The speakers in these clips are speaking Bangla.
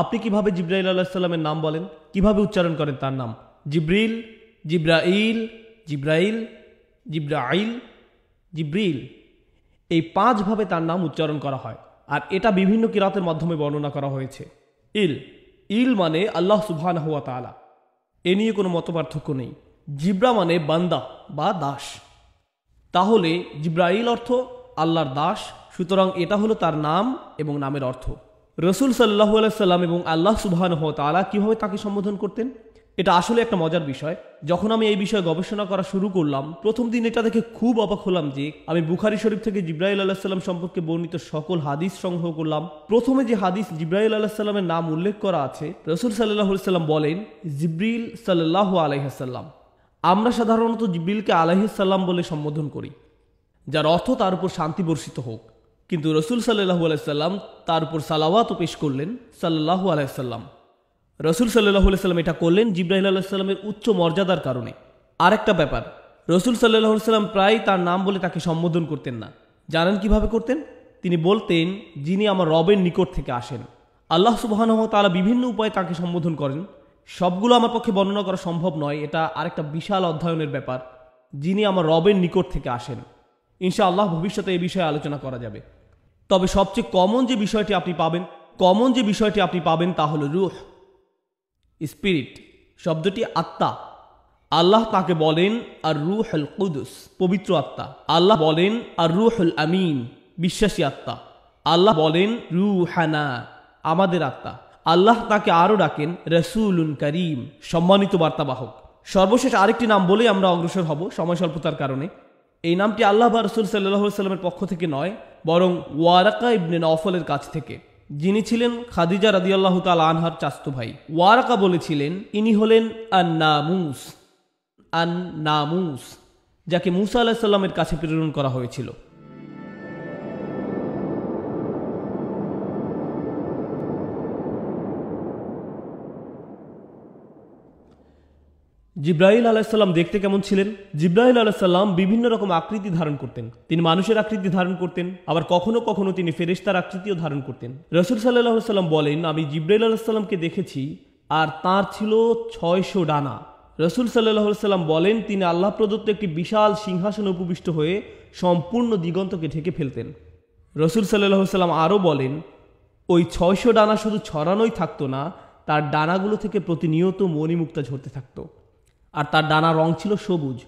আপনি কিভাবে জিব্রাইল সাল্লামের নাম বলেন কিভাবে উচ্চারণ করেন তার নাম জিব্রিল জিব্রাইল জিব্রাইল জিব্রাইল জিব্রিল এই পাঁচভাবে তার নাম উচ্চারণ করা হয় আর এটা বিভিন্ন কিরাতের মাধ্যমে বর্ণনা করা হয়েছে ইল ইল মানে আল্লাহ সুবহান হুয়া তালা এ নিয়ে কোনো মতপার্থক্য নেই জিব্রা মানে বান্দা বা দাস তাহলে জিব্রাইল অর্থ আল্লাহর দাস সুতরাং এটা হলো তার নাম এবং নামের অর্থ রসুল সাল্লাহ সাল্লাম এবং আল্লাহ সুবাহান হো তালা কীভাবে তাকে সম্বোধন করতেন এটা আসলে একটা মজার বিষয় যখন আমি এই বিষয়ে গবেষণা করা শুরু করলাম প্রথম দিন এটা দেখে খুব অবাক হলাম যে আমি বুখারি শরীফ থেকে জিব্রাহিল আল্লাহ সাল্লাম সম্পর্কে বর্ণিত সকল হাদিস সংগ্রহ করলাম প্রথমে যে হাদিস জিব্রাহুল আল্লাহ সাল্লামের নাম উল্লেখ করা আছে রসুল সাল্লাহ সাল্লাম বলেন জিব্রিল সাল্লাহ আলাইহাসাল্লাম আমরা সাধারণত জিব্রিলকে আলাহিসাল্লাম বলে সম্বোধন করি যার অর্থ তার উপর শান্তি বর্ষিত হোক কিন্তু রসুল সাল্লু আলাইসাল্লাম তার উপর সালাওয়াতও পেশ করলেন সাল্লাহু আলাইসাল্লাম রসুল সাল্লাহ সাল্লাম এটা করলেন জিব্রাহিল আলাইসাল্লামের উচ্চ মর্যাদার কারণে আরেকটা ব্যাপার রসুল সাল্লাহ সাল্লাম প্রায় তার নাম বলে তাকে সম্বোধন করতেন না জানেন কিভাবে করতেন তিনি বলতেন যিনি আমার রবের নিকট থেকে আসেন আল্লাহ সুবাহানহ তারা বিভিন্ন উপায়ে তাকে সম্বোধন করেন সবগুলো আমার পক্ষে বর্ণনা করা সম্ভব নয় এটা আরেকটা বিশাল অধ্যয়নের ব্যাপার যিনি আমার রবের নিকট থেকে আসেন ইনশা আল্লাহ ভবিষ্যতে এ বিষয়ে আলোচনা করা যাবে তবে সবচেয়ে কমন যে বিষয়টি আপনি পাবেন কমন যে বিষয়টি আপনি পাবেন তা হল রুহ স্পিরিট শব্দটি আত্মা আল্লাহ তাকে বলেন আর রুহল কুদুস পবিত্র আত্মা আল্লাহ বলেন আর রুহল আমিন বিশ্বাসী আত্মা আল্লাহ বলেন রু হানা আমাদের আত্মা আল্লাহ তাকে আরও ডাকেন রসুলুন করিম সম্মানিত বার্তাবাহক সর্বশেষ আরেকটি নাম বলেই আমরা অগ্রসর হব সময় স্বল্পতার কারণে এই নামটি আল্লাহ বা রসুল সাল্লাহ সাল্লামের পক্ষ থেকে নয় বরং ওয়ারাকা ইবনে নফলের কাছ থেকে যিনি ছিলেন খাদিজা রাদিয়াল্লাহ তাল আনহার চাস্ত ভাই ওয়ারাকা বলেছিলেন ইনি হলেন আন নামুস আন নামুস যাকে মুসা আলাহিসাল্লামের কাছে প্রেরণ করা হয়েছিল জিব্রাহিল আলাহিসাল্লাম দেখতে কেমন ছিলেন জিব্রাহিল আলাহিসাল্লাম বিভিন্ন রকম আকৃতি ধারণ করতেন তিনি মানুষের আকৃতি ধারণ করতেন আবার কখনো কখনো তিনি ফেরিস্তার আকৃতিও ধারণ করতেন রসুল সাল্লাহ সাল্লাম বলেন আমি জিব্রাহিল আলাহিসাল্লামকে দেখেছি আর তার ছিল ছয়শো ডানা রসুল সাল্লাহ সাল্লাম বলেন তিনি আল্লাহ প্রদত্ত একটি বিশাল সিংহাসনে উপবিষ্ট হয়ে সম্পূর্ণ দিগন্তকে ঢেকে ফেলতেন রসুল সাল্লাহ সাল্লাম আরও বলেন ওই ছয়শো ডানা শুধু ছড়ানোই থাকতো না তার ডানাগুলো থেকে প্রতিনিয়ত মণিমুক্তা ঝরতে থাকতো আর তার ডানা রং ছিল সবুজ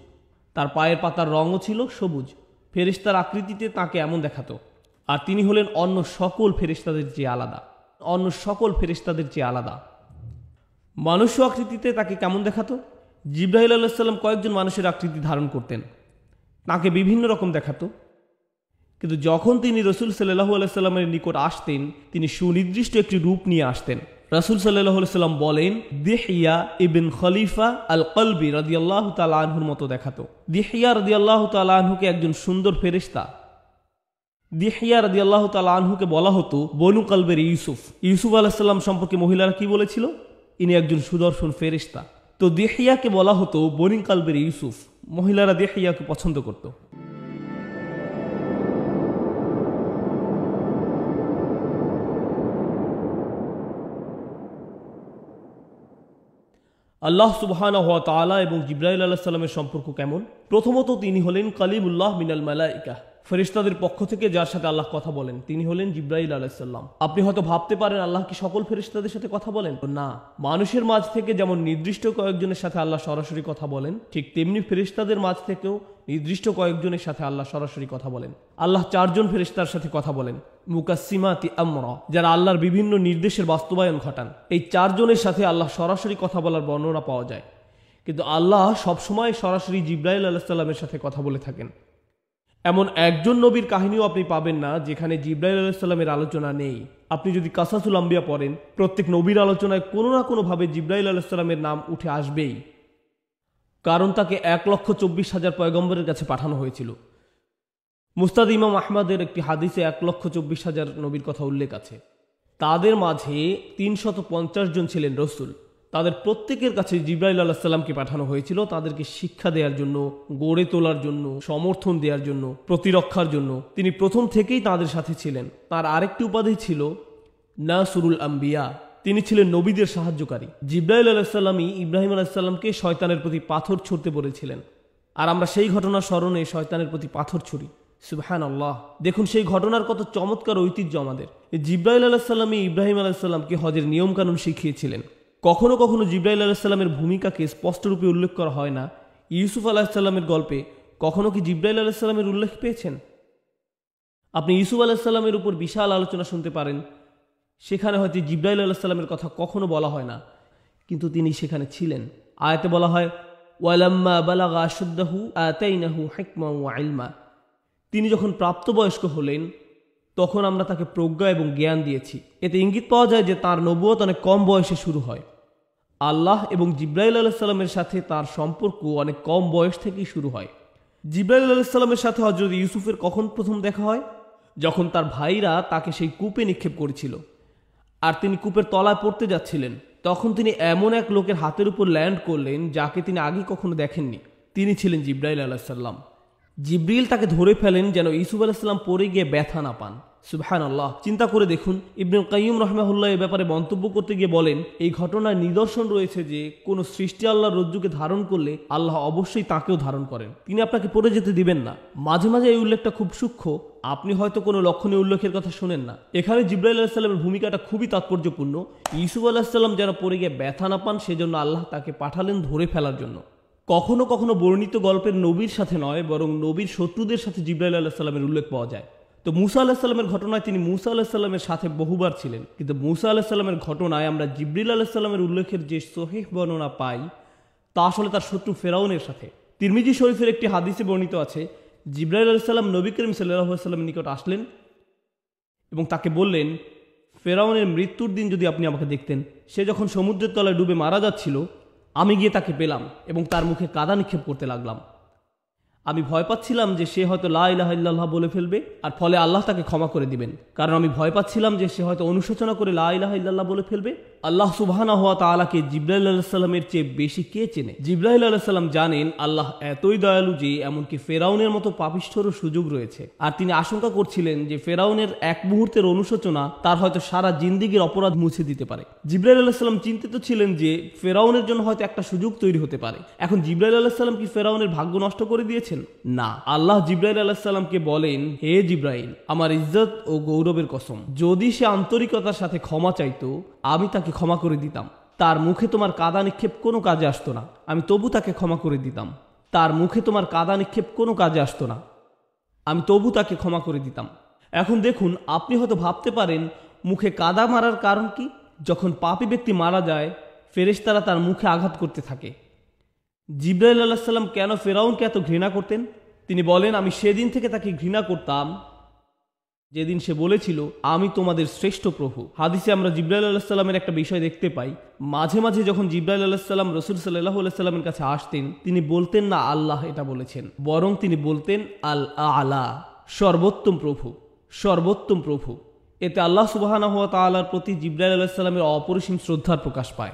তার পায়ের পাতার রঙও ছিল সবুজ ফেরিস্তার আকৃতিতে তাকে এমন দেখাতো আর তিনি হলেন অন্য সকল ফেরিস্তাদের চেয়ে আলাদা অন্য সকল ফেরিস্তাদের চেয়ে আলাদা মানুষ আকৃতিতে তাকে কেমন দেখাতো জিব্রাহিল আল্লাহ কয়েকজন মানুষের আকৃতি ধারণ করতেন তাকে বিভিন্ন রকম দেখাতো কিন্তু যখন তিনি রসুল সাল্লাহু আলাইস্লামের নিকট আসতেন তিনি সুনির্দিষ্ট একটি রূপ নিয়ে আসতেন রাসুল সাল্লাম বলেন দিহিয়া ইবিন খলিফা আল কলবি রদিয়াল্লাহ তালহুর মতো দেখাতো দিহিয়া রদিয়াল্লাহ তালহুকে একজন সুন্দর ফেরিস্তা দিহিয়া রাদি আল্লাহ আনহুকে বলা হতো বনু কলবের ইউসুফ ইউসুফ আলাহিসাল্লাম সম্পর্কে মহিলারা কি বলেছিল ইনি একজন সুদর্শন ফেরিস্তা তো দেহিয়াকে বলা হতো বনিকালবের ইউসুফ মহিলারা দেহিয়াকে পছন্দ করত আল্লাহ সুবহানা হওয়া তালা এবং জিব্রাহিল আল্লাহ সাল্লামের সম্পর্ক কেমন প্রথমত তিনি হলেন কালিমুল্লাহ মিনাল মালাইকা ফেরিস্তাদের পক্ষ থেকে যার সাথে আল্লাহ কথা বলেন তিনি হলেন জিব্রাইল আলাইসাল্লাম আপনি হয়তো ভাবতে পারেন আল্লাহ কি সকল ফেরিস্তাদের সাথে কথা বলেন না মানুষের মাঝ থেকে যেমন নির্দিষ্ট কয়েকজনের সাথে আল্লাহ সরাসরি কথা বলেন ঠিক তেমনি ফেরিস্তাদের মাঝ থেকেও নির্দিষ্ট কয়েকজনের সাথে আল্লাহ সরাসরি কথা বলেন আল্লাহ চারজন ফেরিস্তার সাথে কথা বলেন মুকাসিমাতি আমর যারা আল্লাহর বিভিন্ন নির্দেশের বাস্তবায়ন ঘটান এই চারজনের সাথে আল্লাহ সরাসরি কথা বলার বর্ণনা পাওয়া যায় কিন্তু আল্লাহ সবসময় সরাসরি জিব্রাইল আলাহিসাল্লামের সাথে কথা বলে থাকেন এমন একজন নবীর কাহিনীও আপনি পাবেন না যেখানে জিব্রাইল আলাইসাল্লামের আলোচনা নেই আপনি যদি কাসাসুল আম্বিয়া পড়েন প্রত্যেক নবীর আলোচনায় কোনো না কোনোভাবে জিব্রাইল আলাইসাল্লামের নাম উঠে আসবেই কারণ তাকে এক লক্ষ চব্বিশ হাজার পয়গম্বরের কাছে পাঠানো হয়েছিল মুস্তাদ ইমাম আহমদের একটি হাদিসে এক লক্ষ চব্বিশ হাজার নবীর কথা উল্লেখ আছে তাদের মাঝে তিনশত পঞ্চাশ জন ছিলেন রসুল তাদের প্রত্যেকের কাছে জিব্রাইল আল্লাহ সাল্লামকে পাঠানো হয়েছিল তাদেরকে শিক্ষা দেওয়ার জন্য গড়ে তোলার জন্য সমর্থন দেওয়ার জন্য প্রতিরক্ষার জন্য তিনি প্রথম থেকেই তাদের সাথে ছিলেন তার আরেকটি উপাধি ছিল নাসুরুল আম্বিয়া তিনি ছিলেন নবীদের সাহায্যকারী জিব্রাইল আলাহিসাল্লামই ইব্রাহিম আলাহিসাল্লামকে শয়তানের প্রতি পাথর ছুড়তে বলেছিলেন আর আমরা সেই ঘটনার স্মরণে শয়তানের প্রতি পাথর ছুড়ি সুবহান আল্লাহ দেখুন সেই ঘটনার কত চমৎকার ঐতিহ্য আমাদের জিব্রাইল আলাহিসাল্লামই ইব্রাহিম আলাহিসাল্লামকে হজের নিয়মকানুন শিখিয়েছিলেন কখনো কখনো জিব্রাইল আলাহিসাল্লামের ভূমিকাকে স্পষ্টরূপে উল্লেখ করা হয় না ইউসুফ আলাহিসাল্লামের গল্পে কখনো কি জিব্রাইল আলাহিসাল্লামের উল্লেখ পেয়েছেন আপনি ইউসুফ আলাহিসাল্লামের উপর বিশাল আলোচনা শুনতে পারেন সেখানে হয়তো জিব্রাইল আলাহিসাল্লামের কথা কখনো বলা হয় না কিন্তু তিনি সেখানে ছিলেন আয়াতে বলা হয় ওয়ালাম্মা বালাগা আশুদ্দাহু আতাইনাহু হেকমা ও আইলমা তিনি যখন প্রাপ্তবয়স্ক হলেন তখন আমরা তাকে প্রজ্ঞা এবং জ্ঞান দিয়েছি এতে ইঙ্গিত পাওয়া যায় যে তার নবুয়ত অনেক কম বয়সে শুরু হয় আল্লাহ এবং জিব্রাইল আলাইসাল্লামের সাথে তার সম্পর্ক অনেক কম বয়স থেকেই শুরু হয় জিব্রাইল আলাইসাল্লামের সাথে হজরত ইউসুফের কখন প্রথম দেখা হয় যখন তার ভাইরা তাকে সেই কূপে নিক্ষেপ করেছিল আর তিনি কূপের তলায় পড়তে যাচ্ছিলেন তখন তিনি এমন এক লোকের হাতের উপর ল্যান্ড করলেন যাকে তিনি আগে কখনো দেখেননি তিনি ছিলেন জিব্রাইল আলাহিসাল্লাম জিব্রিল তাকে ধরে ফেলেন যেন ইসুফ আলাইসাল্লাম পরে গিয়ে ব্যথা না পান সুবহান আল্লাহ চিন্তা করে দেখুন ইবনুল কাইম রহমাহুল্লাহ এ ব্যাপারে মন্তব্য করতে গিয়ে বলেন এই ঘটনায় নিদর্শন রয়েছে যে কোনো সৃষ্টি আল্লাহ রজ্জুকে ধারণ করলে আল্লাহ অবশ্যই তাকেও ধারণ করেন তিনি আপনাকে পড়ে যেতে দিবেন না মাঝে মাঝে এই উল্লেখটা খুব সূক্ষ্ম আপনি হয়তো কোনো লক্ষণীয় উল্লেখের কথা শোনেন না এখানে জিব্রাইল আলাহিসাল্লামের ভূমিকাটা খুবই তাৎপর্যপূর্ণ ইসুফ আলাহিসাল্লাম যেন পড়ে গিয়ে ব্যথা না পান সেজন্য আল্লাহ তাকে পাঠালেন ধরে ফেলার জন্য কখনো কখনো বর্ণিত গল্পের নবীর সাথে নয় বরং নবীর শত্রুদের সাথে জিব্রাইল আল্লাহ সাল্লামের উল্লেখ পাওয়া যায় তো মুসা আল্লাহ সাল্লামের ঘটনায় তিনি মুসা আল্লাহ সাল্লামের সাথে বহুবার ছিলেন কিন্তু মুসা আল্লাহ সাল্লামের ঘটনায় আমরা জিব্রিল আল্লাহ সাল্লামের উল্লেখের যে সহিহ বর্ণনা পাই তা আসলে তার শত্রু ফেরাউনের সাথে তিরমিজি শরীফের একটি হাদিসে বর্ণিত আছে জিব্রাইল আল্লাহ সাল্লাম নবী করিম সাল্লাহ সাল্লামের নিকট আসলেন এবং তাকে বললেন ফেরাউনের মৃত্যুর দিন যদি আপনি আমাকে দেখতেন সে যখন সমুদ্রের তলায় ডুবে মারা যাচ্ছিল আমি গিয়ে তাকে পেলাম এবং তার মুখে কাদা নিক্ষেপ করতে লাগলাম আমি ভয় পাচ্ছিলাম যে সে হয়তো লাইলাহাল্লাহ বলে ফেলবে আর ফলে আল্লাহ তাকে ক্ষমা করে দিবেন কারণ আমি ভয় পাচ্ছিলাম যে সে হয়তো অনুশোচনা করে লাইলাহাল্লাহ বলে ফেলবে আল্লাহ সুবাহানা হওয়া তালাকে জিব্রাহিল্লাহামের চেয়ে বেশি কে চেনে জিব্রাহিল্লাহাম জানেন আল্লাহ এতই দয়ালু যে এমনকি ফেরাউনের মতো পাপিষ্ঠরও সুযোগ রয়েছে আর তিনি আশঙ্কা করছিলেন যে ফেরাউনের এক মুহূর্তের অনুশোচনা তার হয়তো সারা জিন্দিগির অপরাধ মুছে দিতে পারে জিব্রাহিল আলাহিসাল্লাম চিন্তিত ছিলেন যে ফেরাউনের জন্য হয়তো একটা সুযোগ তৈরি হতে পারে এখন জিব্রাহিল আলাহিসাল্লাম কি ফেরাউনের ভাগ্য নষ্ট করে দিয়েছে পেয়েছেন না আল্লাহ জিব্রাইল আলাহিসাল্লামকে বলেন হে জিব্রাইল আমার ইজ্জত ও গৌরবের কসম যদি সে আন্তরিকতার সাথে ক্ষমা চাইতো আমি তাকে ক্ষমা করে দিতাম তার মুখে তোমার কাদা নিক্ষেপ কোনো কাজে আসতো না আমি তবু তাকে ক্ষমা করে দিতাম তার মুখে তোমার কাদা নিক্ষেপ কোনো কাজে আসতো না আমি তবু তাকে ক্ষমা করে দিতাম এখন দেখুন আপনি হয়তো ভাবতে পারেন মুখে কাদা মারার কারণ কি যখন পাপি ব্যক্তি মারা যায় তারা তার মুখে আঘাত করতে থাকে জিব্রাইল আল্লাহ সাল্লাম কেন ফেরাউনকে এত ঘৃণা করতেন তিনি বলেন আমি সেদিন থেকে তাকে ঘৃণা করতাম যেদিন সে বলেছিল আমি তোমাদের শ্রেষ্ঠ প্রভু হাদিসে আমরা জিব্রাইল আল্লাহ সাল্লামের একটা বিষয় দেখতে পাই মাঝে মাঝে যখন জিব্রাইল আল্লাহ সাল্লাম রসুল সাল্লাহ সাল্লামের কাছে আসতেন তিনি বলতেন না আল্লাহ এটা বলেছেন বরং তিনি বলতেন আল আলা সর্বোত্তম প্রভু সর্বোত্তম প্রভু এতে আল্লাহ সুবাহানা হাত আল্লাহর প্রতি জিব্রাইল আল্লাহ সাল্লামের অপরিসীম শ্রদ্ধার প্রকাশ পায়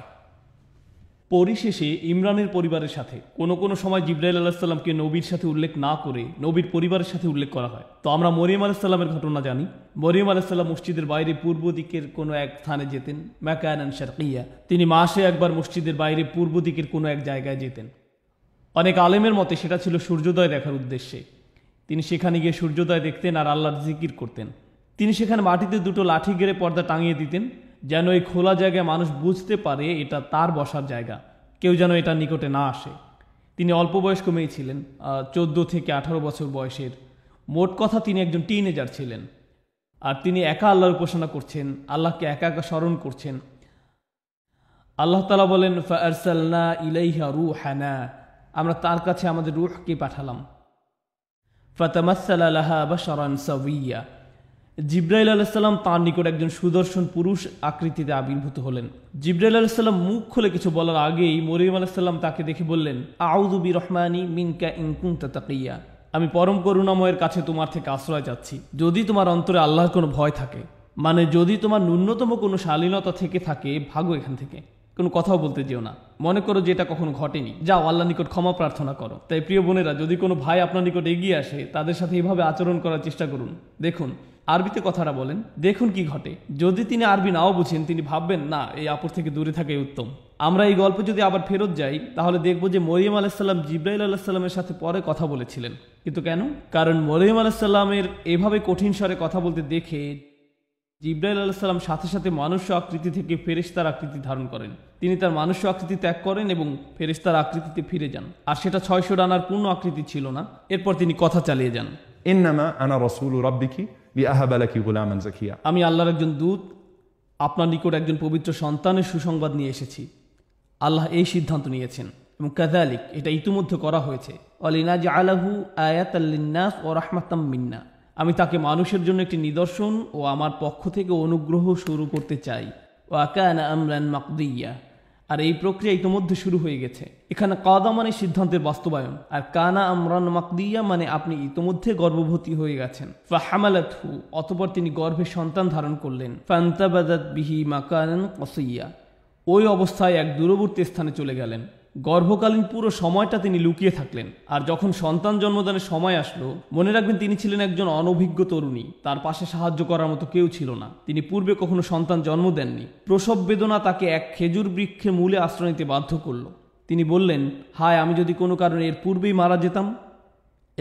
পরিশেষে ইমরানের পরিবারের সাথে কোনো কোনো সময় জিব্রাইল আলাহিসাল্লামকে নবীর সাথে উল্লেখ না করে নবীর পরিবারের সাথে উল্লেখ করা হয় তো আমরা মরিয়াম আলাহিসাল্লামের ঘটনা জানি মরিয়াম আলাহিসাল্লাম মসজিদের বাইরে পূর্ব দিকের কোনো এক স্থানে যেতেন আনসার কিয়া তিনি মাসে একবার মসজিদের বাইরে পূর্ব দিকের কোনো এক জায়গায় যেতেন অনেক আলেমের মতে সেটা ছিল সূর্যোদয় দেখার উদ্দেশ্যে তিনি সেখানে গিয়ে সূর্যোদয় দেখতেন আর আল্লাহর জিকির করতেন তিনি সেখানে মাটিতে দুটো লাঠি গেড়ে পর্দা টাঙিয়ে দিতেন যেন এই খোলা জায়গায় মানুষ বুঝতে পারে এটা তার বসার জায়গা কেউ যেন এটা নিকটে না আসে তিনি অল্প বয়স্ক মেয়ে ছিলেন চোদ্দ থেকে আঠারো বছর বয়সের মোট কথা তিনি একজন টিনেজার ছিলেন আর তিনি একা আল্লাহর উপাসনা করছেন আল্লাহকে একা একা স্মরণ করছেন আল্লাহ তালা বলেন ফারসাল্লা ইলাইহা রু হ্যানা আমরা তার কাছে আমাদের রুহকে পাঠালাম ফাতামাসাল্লাহা বা সরান সাউইয়া জিব্রাইল আলাহিসাল্লাম তার নিকট একজন সুদর্শন পুরুষ আকৃতিতে আবির্ভূত হলেন জিব্রাইল আলাহিসাল্লাম মুখ খুলে কিছু বলার আগেই মরিম আলাহিসাল্লাম তাকে দেখে বললেন আউদুবি রহমানি মিনকা ইনকুন্তা তাকিয়া আমি পরম করুণাময়ের কাছে তোমার থেকে আশ্রয় যাচ্ছি যদি তোমার অন্তরে আল্লাহর কোনো ভয় থাকে মানে যদি তোমার ন্যূনতম কোনো শালীনতা থেকে থাকে ভাগো এখান থেকে কোনো কথাও বলতে যেও না মনে করো যে এটা কখনো ঘটেনি যাও আল্লাহ নিকট ক্ষমা প্রার্থনা করো তাই প্রিয় বোনেরা যদি কোনো ভাই আপনার নিকট এগিয়ে আসে তাদের সাথে এইভাবে আচরণ করার চেষ্টা করুন দেখুন আরবিতে কথাটা বলেন দেখুন কি ঘটে যদি তিনি আরবি নাও বুঝেন তিনি ভাববেন না এই আপুর থেকে দূরে থাকাই উত্তম আমরা এই গল্পে যদি আবার ফেরত যাই তাহলে দেখব যে মরিয়ম আলাহিসাল্লাম জিব্রাইল আলাহিসাল্লামের সাথে পরে কথা বলেছিলেন কিন্তু কেন কারণ মরিয়ম আলাহিসাল্লামের এভাবে কঠিন স্বরে কথা বলতে দেখে জিব্রাইল আলাহিসাল্লাম সাথে সাথে মানুষ্য আকৃতি থেকে ফেরিস্তার আকৃতি ধারণ করেন তিনি তার মানুষ্য আকৃতি ত্যাগ করেন এবং ফেরিস্তার আকৃতিতে ফিরে যান আর সেটা ছয়শো ডানার পূর্ণ আকৃতি ছিল না এরপর তিনি কথা চালিয়ে যান এর নামা আনা রসুল রব্বিকি জাকিয়া আমি আল্লাহর একজন দূত আপনার নিকট একজন পবিত্র সন্তানের সুসংবাদ নিয়ে এসেছি আল্লাহ এই সিদ্ধান্ত নিয়েছেন এবং কাজালিক এটা ইতিমধ্যে করা হয়েছে আলাহু আয়াত ও মিন্না আমি তাকে মানুষের জন্য একটি নিদর্শন ও আমার পক্ষ থেকে অনুগ্রহ শুরু করতে চাই ওয়াকান আমরান মাকদিয়া আর এই প্রক্রিয়া ইতোমধ্যে শুরু হয়ে গেছে এখানে কাদা মানে সিদ্ধান্তের বাস্তবায়ন আর কানা আমরান মাকদিয়া মানে আপনি ইতোমধ্যে গর্ভবতী হয়ে গেছেন ফা হামালাত হু অতপর তিনি গর্ভে সন্তান ধারণ করলেন ফান্তাবাদাত বিহি মাকান কসইয়া ওই অবস্থায় এক দূরবর্তী স্থানে চলে গেলেন গর্ভকালীন পুরো সময়টা তিনি লুকিয়ে থাকলেন আর যখন সন্তান জন্মদানের সময় আসলো মনে রাখবেন তিনি ছিলেন একজন অনভিজ্ঞ তরুণী তার পাশে সাহায্য করার মতো কেউ ছিল না তিনি পূর্বে কখনো সন্তান জন্ম দেননি প্রসব বেদনা তাকে এক খেজুর বৃক্ষের মূলে আশ্রয় নিতে বাধ্য করল তিনি বললেন হায় আমি যদি কোনো কারণে এর পূর্বেই মারা যেতাম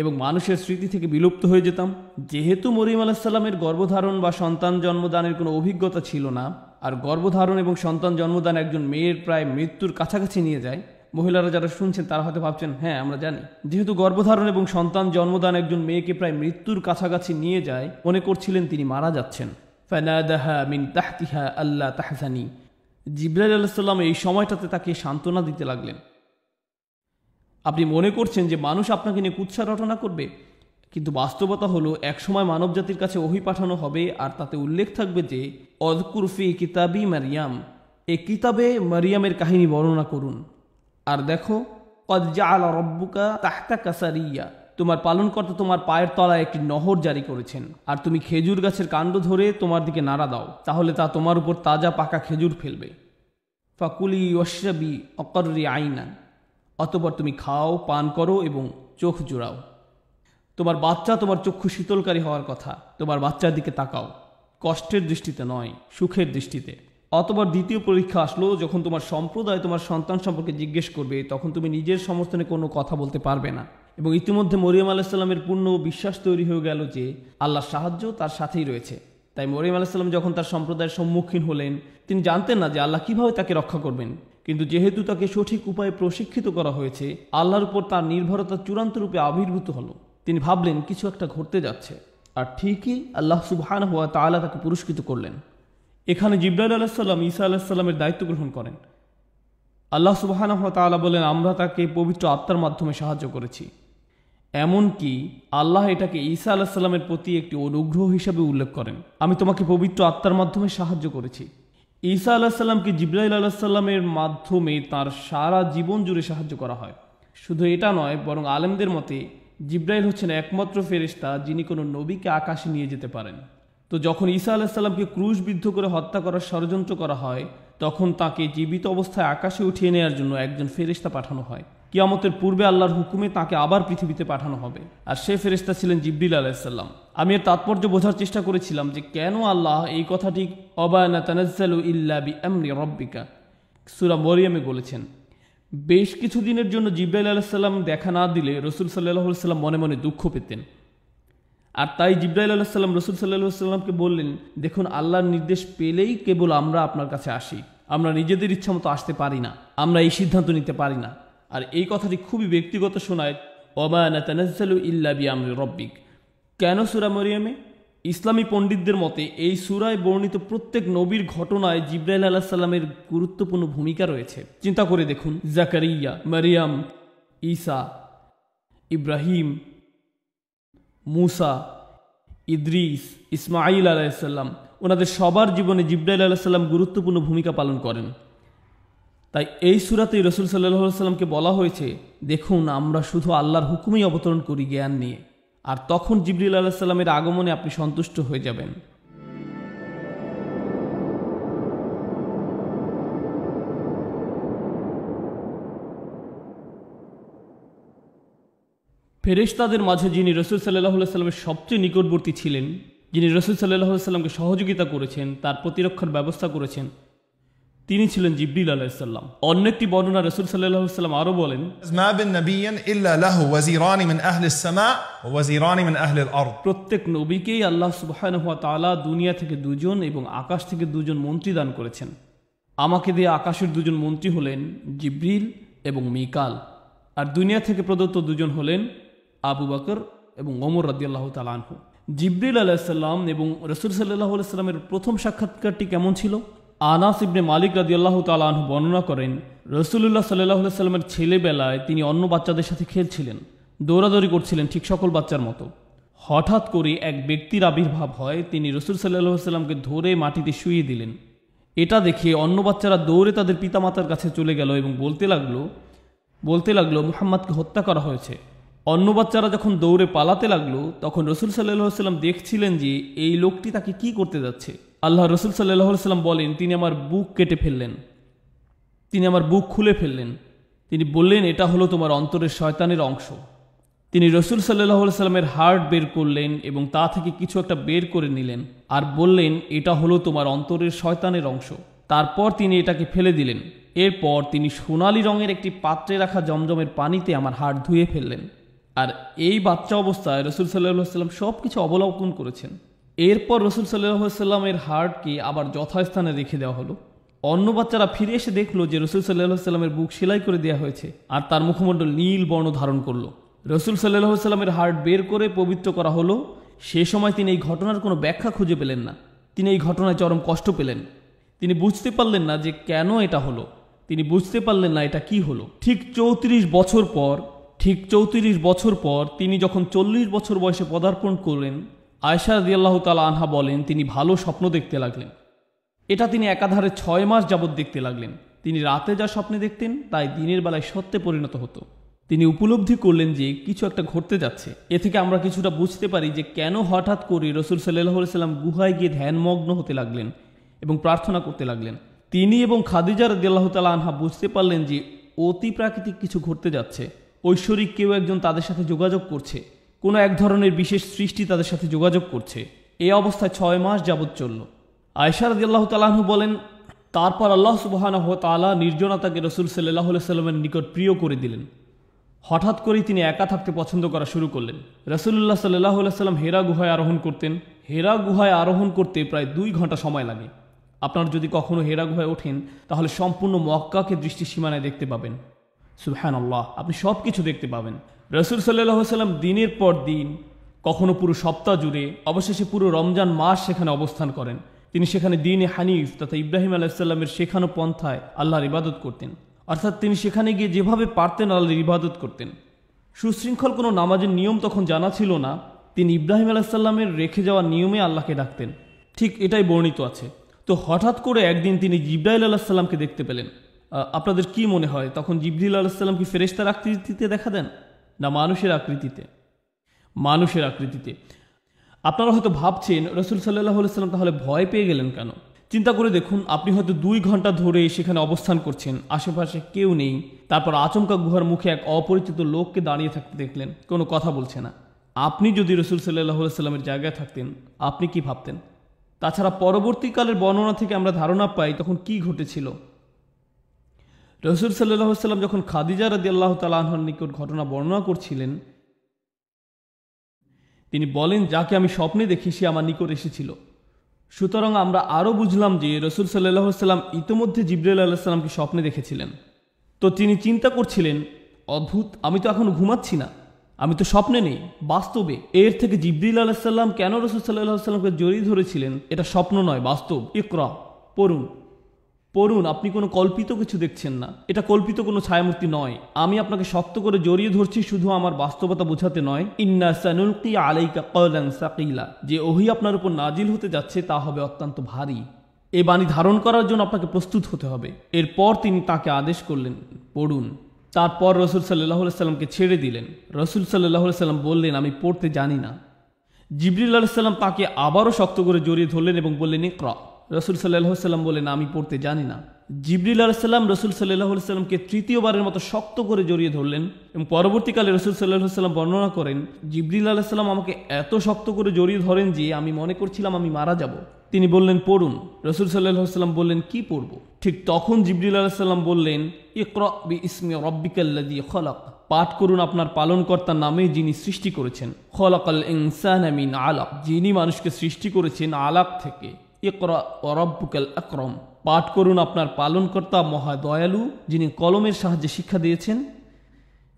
এবং মানুষের স্মৃতি থেকে বিলুপ্ত হয়ে যেতাম যেহেতু মরিম আলাহিসাল্লামের গর্ভধারণ বা সন্তান জন্মদানের কোনো অভিজ্ঞতা ছিল না আর গর্ভধারণ এবং সন্তান জন্মদান একজন মেয়ের প্রায় মৃত্যুর কাছাকাছি নিয়ে যায় মহিলারা যারা শুনছেন তারা হয়তো ভাবছেন হ্যাঁ আমরা জানি যেহেতু গর্ভধারণ এবং সন্তান জন্মদান একজন মেয়েকে প্রায় মৃত্যুর কাছাকাছি নিয়ে যায় মনে করছিলেন তিনি মারা যাচ্ছেন ফানাদাহা মিন তাহতিহা আল্লাহ তাহসানি জিব্রাইল আলাইসাল্লাম এই সময়টাতে তাকে সান্ত্বনা দিতে লাগলেন আপনি মনে করছেন যে মানুষ আপনাকে নিয়ে কুৎসা রটনা করবে কিন্তু বাস্তবতা হলো একসময় মানবজাতির কাছে অহি পাঠানো হবে আর তাতে উল্লেখ থাকবে যে অদকুরফি কিতাবি মারিয়াম এ কিতাবে মারিয়ামের কাহিনী বর্ণনা করুন আর দেখো কজ্জা আলা রব্বুকা তাহতা কাসারিয়া তোমার পালনকর্তা তোমার পায়ের তলায় একটি নহর জারি করেছেন আর তুমি খেজুর গাছের কাণ্ড ধরে তোমার দিকে নাড়া দাও তাহলে তা তোমার উপর তাজা পাকা খেজুর ফেলবে ফাকুলি অশ্রাবি অকরি আইনা অতপর তুমি খাও পান করো এবং চোখ জোড়াও তোমার বাচ্চা তোমার চক্ষু শীতলকারী হওয়ার কথা তোমার বাচ্চার দিকে তাকাও কষ্টের দৃষ্টিতে নয় সুখের দৃষ্টিতে অতবার দ্বিতীয় পরীক্ষা আসলো যখন তোমার সম্প্রদায় তোমার সন্তান সম্পর্কে জিজ্ঞেস করবে তখন তুমি নিজের সমর্থনে কোনো কথা বলতে পারবে না এবং ইতিমধ্যে মরিয়াম আলাহিসাল্লামের পূর্ণ বিশ্বাস তৈরি হয়ে গেল যে আল্লাহর সাহায্য তার সাথেই রয়েছে তাই মরিয়াম আলাহিসাল্লাম যখন তার সম্প্রদায়ের সম্মুখীন হলেন তিনি জানতেন না যে আল্লাহ কিভাবে তাকে রক্ষা করবেন কিন্তু যেহেতু তাকে সঠিক উপায়ে প্রশিক্ষিত করা হয়েছে আল্লাহর উপর তার নির্ভরতা চূড়ান্ত রূপে আবির্ভূত হলো তিনি ভাবলেন কিছু একটা ঘটতে যাচ্ছে আর ঠিকই আল্লাহ সুবহান তা আল্লাহ তাকে পুরস্কৃত করলেন এখানে জিব্রাইল আলাহিসাল্লাম ঈসা আলাহিসাল্লামের দায়িত্ব গ্রহণ করেন আল্লাহ সুবাহানহ তালা বলেন আমরা তাকে পবিত্র আত্মার মাধ্যমে সাহায্য করেছি এমনকি আল্লাহ এটাকে ঈসা আলাহিসাল্লামের প্রতি একটি অনুগ্রহ হিসাবে উল্লেখ করেন আমি তোমাকে পবিত্র আত্মার মাধ্যমে সাহায্য করেছি ঈসা আলাহিসাল্লামকে জিব্রাইল আলাহিসাল্লামের মাধ্যমে তার সারা জীবন জুড়ে সাহায্য করা হয় শুধু এটা নয় বরং আলেমদের মতে জিব্রাইল হচ্ছেন একমাত্র ফেরিস্তা যিনি কোনো নবীকে আকাশে নিয়ে যেতে পারেন তো যখন ঈসা আলাহিসাল্লামকে ক্রুশবিদ্ধ করে হত্যা করার ষড়যন্ত্র করা হয় তখন তাকে জীবিত অবস্থায় আকাশে উঠিয়ে নেওয়ার জন্য একজন ফেরিস্তা পাঠানো হয় কিয়ামতের পূর্বে আল্লাহর হুকুমে তাকে আবার পৃথিবীতে পাঠানো হবে আর সে ফেরিস্তা ছিলেন জিবরিল আলাহিসাল্লাম আমি এর তাৎপর্য বোঝার চেষ্টা করেছিলাম যে কেন আল্লাহ এই কথাটি অবায়না রব্বিকা সুরা মরিয়ামে বলেছেন বেশ কিছুদিনের জন্য জিব্রাইল আলাহিসাল্লাম দেখা না দিলে রসুল সাল্লাহ সাল্লাম মনে মনে দুঃখ পেতেন আর তাই জিব্রাইল আল্লাহ সাল্লাম রসুল সাল্লাহ সাল্লামকে বললেন দেখুন আল্লাহর নির্দেশ পেলেই কেবল আমরা আপনার কাছে আসি আমরা নিজেদের ইচ্ছা মতো আসতে পারি না আমরা এই সিদ্ধান্ত নিতে পারি না আর এই কথাটি খুবই ব্যক্তিগত শোনায় ওবায়না ইল্লা বি রব্বিক কেন সুরা মরিয়ামে ইসলামী পণ্ডিতদের মতে এই সুরায় বর্ণিত প্রত্যেক নবীর ঘটনায় জিব্রাইল আল্লাহ সাল্লামের গুরুত্বপূর্ণ ভূমিকা রয়েছে চিন্তা করে দেখুন জাকারিয়া মারিয়াম ঈসা ইব্রাহিম মুসা ইদ্রিস ইসমাইল আলাইসাল্লাম ওনাদের সবার জীবনে জিব্রাইল আলাইসাল্লাম গুরুত্বপূর্ণ ভূমিকা পালন করেন তাই এই সুরাতেই রসুল সাল্লাহ সাল্লামকে বলা হয়েছে দেখুন আমরা শুধু আল্লাহর হুকুমেই অবতরণ করি জ্ঞান নিয়ে আর তখন জিবরিল আলাহিসাল্লামের আগমনে আপনি সন্তুষ্ট হয়ে যাবেন ফেরেশতাদের মাঝে যিনি রসুল সাল্লাহ সাল্লামের সবচেয়ে নিকটবর্তী ছিলেন যিনি রসুল সাল্লাহ সাল্লামকে সহযোগিতা করেছেন তার প্রতিরক্ষার ব্যবস্থা করেছেন তিনি ছিলেন জিবরিল আলাইসাল্লাম অন্য একটি বর্ণনা রসুল সাল্লাহ সাল্লাম আরও বলেন প্রত্যেক নবীকেই আল্লাহ সুবাহান হুয়া তালা দুনিয়া থেকে দুজন এবং আকাশ থেকে দুজন মন্ত্রী দান করেছেন আমাকে দিয়ে আকাশের দুজন মন্ত্রী হলেন জিব্রিল এবং মিকাল আর দুনিয়া থেকে প্রদত্ত দুজন হলেন আবু বাকর এবং ওমর আল্লাহ তালানহু জিবরিল আলাহিসাল্লাম এবং রসুল সাল্লাহ আলাইস্লামের প্রথম সাক্ষাৎকারটি কেমন ছিল আনাস ইবনে মালিক আল্লাহ তালানহু বর্ণনা করেন রসুল্লাহ সাল্লাহ আলাইস্লামের ছেলেবেলায় তিনি অন্য বাচ্চাদের সাথে খেলছিলেন দৌড়াদৌড়ি করছিলেন ঠিক সকল বাচ্চার মতো হঠাৎ করে এক ব্যক্তির আবির্ভাব হয় তিনি রসুল সাল্লাহ সাল্লামকে ধরে মাটিতে শুয়ে দিলেন এটা দেখে অন্য বাচ্চারা দৌড়ে তাদের পিতামাতার কাছে চলে গেল এবং বলতে লাগলো বলতে লাগলো মোহাম্মদকে হত্যা করা হয়েছে অন্য বাচ্চারা যখন দৌড়ে পালাতে লাগলো তখন রসুল সাল্লাহ সাল্লাম দেখছিলেন যে এই লোকটি তাকে কি করতে যাচ্ছে আল্লাহ রসুল সাল্লাহ সাল্লাম বলেন তিনি আমার বুক কেটে ফেললেন তিনি আমার বুক খুলে ফেললেন তিনি বললেন এটা হলো তোমার অন্তরের শয়তানের অংশ তিনি রসুল সাল্লাহ সাল্লামের হার্ট বের করলেন এবং তা থেকে কিছু একটা বের করে নিলেন আর বললেন এটা হলো তোমার অন্তরের শয়তানের অংশ তারপর তিনি এটাকে ফেলে দিলেন এরপর তিনি সোনালি রঙের একটি পাত্রে রাখা জমজমের পানিতে আমার হাড় ধুয়ে ফেললেন আর এই বাচ্চা অবস্থায় রসুল সাল্লাহ সাল্লাম সব কিছু অবলম্বন করেছেন এরপর রসুল সাল্লাহ সাল্লামের হার্টকে আবার যথাস্থানে রেখে দেওয়া হলো অন্য বাচ্চারা ফিরে এসে দেখলো যে রসুল সাল্লাহ সাল্লামের বুক সেলাই করে দেওয়া হয়েছে আর তার মুখমণ্ডল নীল বর্ণ ধারণ করলো রসুল সাল্লাহ সাল্লামের হার্ট বের করে পবিত্র করা হলো সে সময় তিনি এই ঘটনার কোনো ব্যাখ্যা খুঁজে পেলেন না তিনি এই ঘটনায় চরম কষ্ট পেলেন তিনি বুঝতে পারলেন না যে কেন এটা হলো তিনি বুঝতে পারলেন না এটা কি হলো ঠিক চৌত্রিশ বছর পর ঠিক চৌত্রিশ বছর পর তিনি যখন চল্লিশ বছর বয়সে পদার্পণ করলেন আয়সা রিয়াল্লাহ তালা আনহা বলেন তিনি ভালো স্বপ্ন দেখতে লাগলেন এটা তিনি একাধারে ছয় মাস যাবৎ দেখতে লাগলেন তিনি রাতে যা স্বপ্নে দেখতেন তাই দিনের বেলায় সত্যে পরিণত হতো তিনি উপলব্ধি করলেন যে কিছু একটা ঘটতে যাচ্ছে এ থেকে আমরা কিছুটা বুঝতে পারি যে কেন হঠাৎ করে রসুল সাল্লাহ সাল্লাম গুহায় গিয়ে ধ্যানমগ্ন হতে লাগলেন এবং প্রার্থনা করতে লাগলেন তিনি এবং খাদিজার দিয়াল্লাহ তালা আনহা বুঝতে পারলেন যে অতি প্রাকৃতিক কিছু ঘটতে যাচ্ছে ঐশ্বরিক কেউ একজন তাদের সাথে যোগাযোগ করছে কোনো এক ধরনের বিশেষ সৃষ্টি তাদের সাথে যোগাযোগ করছে এ অবস্থায় ছয় মাস যাবৎ চলল আয়সার আল্লাহ তালাহু বলেন তারপর আল্লাহ সুবাহানহ তালা নির্জনতাকে রসুল সাল্লাহ সাল্লামের নিকট প্রিয় করে দিলেন হঠাৎ করেই তিনি একা থাকতে পছন্দ করা শুরু করলেন রসুল্লাহ সাল্লাহ সাল্লাম হেরা গুহায় আরোহণ করতেন হেরা গুহায় আরোহণ করতে প্রায় দুই ঘন্টা সময় লাগে আপনার যদি কখনো হেরা গুহায় ওঠেন তাহলে সম্পূর্ণ মক্কাকে দৃষ্টি সীমানায় দেখতে পাবেন সুবহান আল্লাহ আপনি সব কিছু দেখতে পাবেন রসুল সাল্লাহ সাল্লাম দিনের পর দিন কখনো পুরো সপ্তাহ জুড়ে অবশেষে পুরো রমজান মাস সেখানে অবস্থান করেন তিনি সেখানে দিনে হানিফ তথা ইব্রাহিম আলাহিসাল্লামের শেখানো পন্থায় আল্লাহর ইবাদত করতেন অর্থাৎ তিনি সেখানে গিয়ে যেভাবে পারতেন আল্লাহর ইবাদত করতেন সুশৃঙ্খল কোনো নামাজের নিয়ম তখন জানা ছিল না তিনি ইব্রাহিম আলাহিসাল্লামের রেখে যাওয়া নিয়মে আল্লাহকে ডাকতেন ঠিক এটাই বর্ণিত আছে তো হঠাৎ করে একদিন তিনি আলাহ আলাহিসাল্লামকে দেখতে পেলেন আপনাদের কি মনে হয় তখন জিবরিল আলাইসাল্লাম কি ফেরেস্তার আকৃতিতে দেখা দেন না মানুষের আকৃতিতে মানুষের আকৃতিতে আপনারা হয়তো ভাবছেন রসুল সাল্লাহ সাল্লাম তাহলে ভয় পেয়ে গেলেন কেন চিন্তা করে দেখুন আপনি হয়তো দুই ঘন্টা ধরে সেখানে অবস্থান করছেন আশেপাশে কেউ নেই তারপর আচমকা গুহার মুখে এক অপরিচিত লোককে দাঁড়িয়ে থাকতে দেখলেন কোনো কথা বলছে না আপনি যদি রসুল সাল্লাহ সাল্লামের জায়গায় থাকতেন আপনি কি ভাবতেন তাছাড়া পরবর্তীকালের বর্ণনা থেকে আমরা ধারণা পাই তখন কি ঘটেছিল রসুল সাল্লাহ সাল্লাম যখন খাদিজা রাদি আল্লাহ তালাহর নিকট ঘটনা বর্ণনা করছিলেন তিনি বলেন যাকে আমি স্বপ্নে দেখি সে আমার নিকট এসেছিল সুতরাং আমরা আরও বুঝলাম যে রসুল সাল্লাহ সাল্লাম ইতোমধ্যে জিবরুল আল্লাহ সাল্লামকে স্বপ্নে দেখেছিলেন তো তিনি চিন্তা করছিলেন অদ্ভুত আমি তো এখন ঘুমাচ্ছি না আমি তো স্বপ্নে নেই বাস্তবে এর থেকে আলাহ আলাহিসাল্লাম কেন রসুল সাল্লাহ সাল্লামকে জড়িয়ে ধরেছিলেন এটা স্বপ্ন নয় বাস্তব ইকরা পড়ুন পড়ুন আপনি কোনো কল্পিত কিছু দেখছেন না এটা কল্পিত কোনো ছায়ামূর্তি নয় আমি আপনাকে শক্ত করে জড়িয়ে ধরছি শুধু আমার বাস্তবতা বোঝাতে নয় ইন্না সানুলকি আলাইকা কলান সাকিলা যে ওহি আপনার উপর নাজিল হতে যাচ্ছে তা হবে অত্যন্ত ভারী এ বাণী ধারণ করার জন্য আপনাকে প্রস্তুত হতে হবে এরপর তিনি তাকে আদেশ করলেন পড়ুন তারপর রসুল সাল্লাহ সাল্লামকে ছেড়ে দিলেন রসুল সাল্লাহ সাল্লাম বললেন আমি পড়তে জানি না জিবরুল্লাহ সাল্লাম তাকে আবারও শক্ত করে জড়িয়ে ধরলেন এবং বললেন ক্রক রসুল সাল্লাহ সাল্লাম বলেন আমি পড়তে জানি না জিবরিল আলাহিসাল্লাম রসুল সাল্লাহ সাল্লামকে তৃতীয়বারের মতো শক্ত করে জড়িয়ে ধরলেন এবং পরবর্তীকালে রসুল সাল্লাহ সাল্লাম বর্ণনা করেন জিবরিল আলাহিসাল্লাম আমাকে এত শক্ত করে জড়িয়ে ধরেন যে আমি মনে করছিলাম আমি মারা যাব তিনি বললেন পড়ুন রসুল সাল্লাহ সাল্লাম বললেন কি পড়ব ঠিক তখন জিবরিল আলাহিসাল্লাম বললেন ইকর বি ইসমে রব্বিকাল্লাদি খলাক পাঠ করুন আপনার পালনকর্তার নামে যিনি সৃষ্টি করেছেন খলাকাল ইনসান আমিন আলাক যিনি মানুষকে সৃষ্টি করেছেন আলাক থেকে ইকরা অরব্বুকাল আকরম পাঠ করুন আপনার পালনকর্তা মহা দয়ালু যিনি কলমের সাহায্যে শিক্ষা দিয়েছেন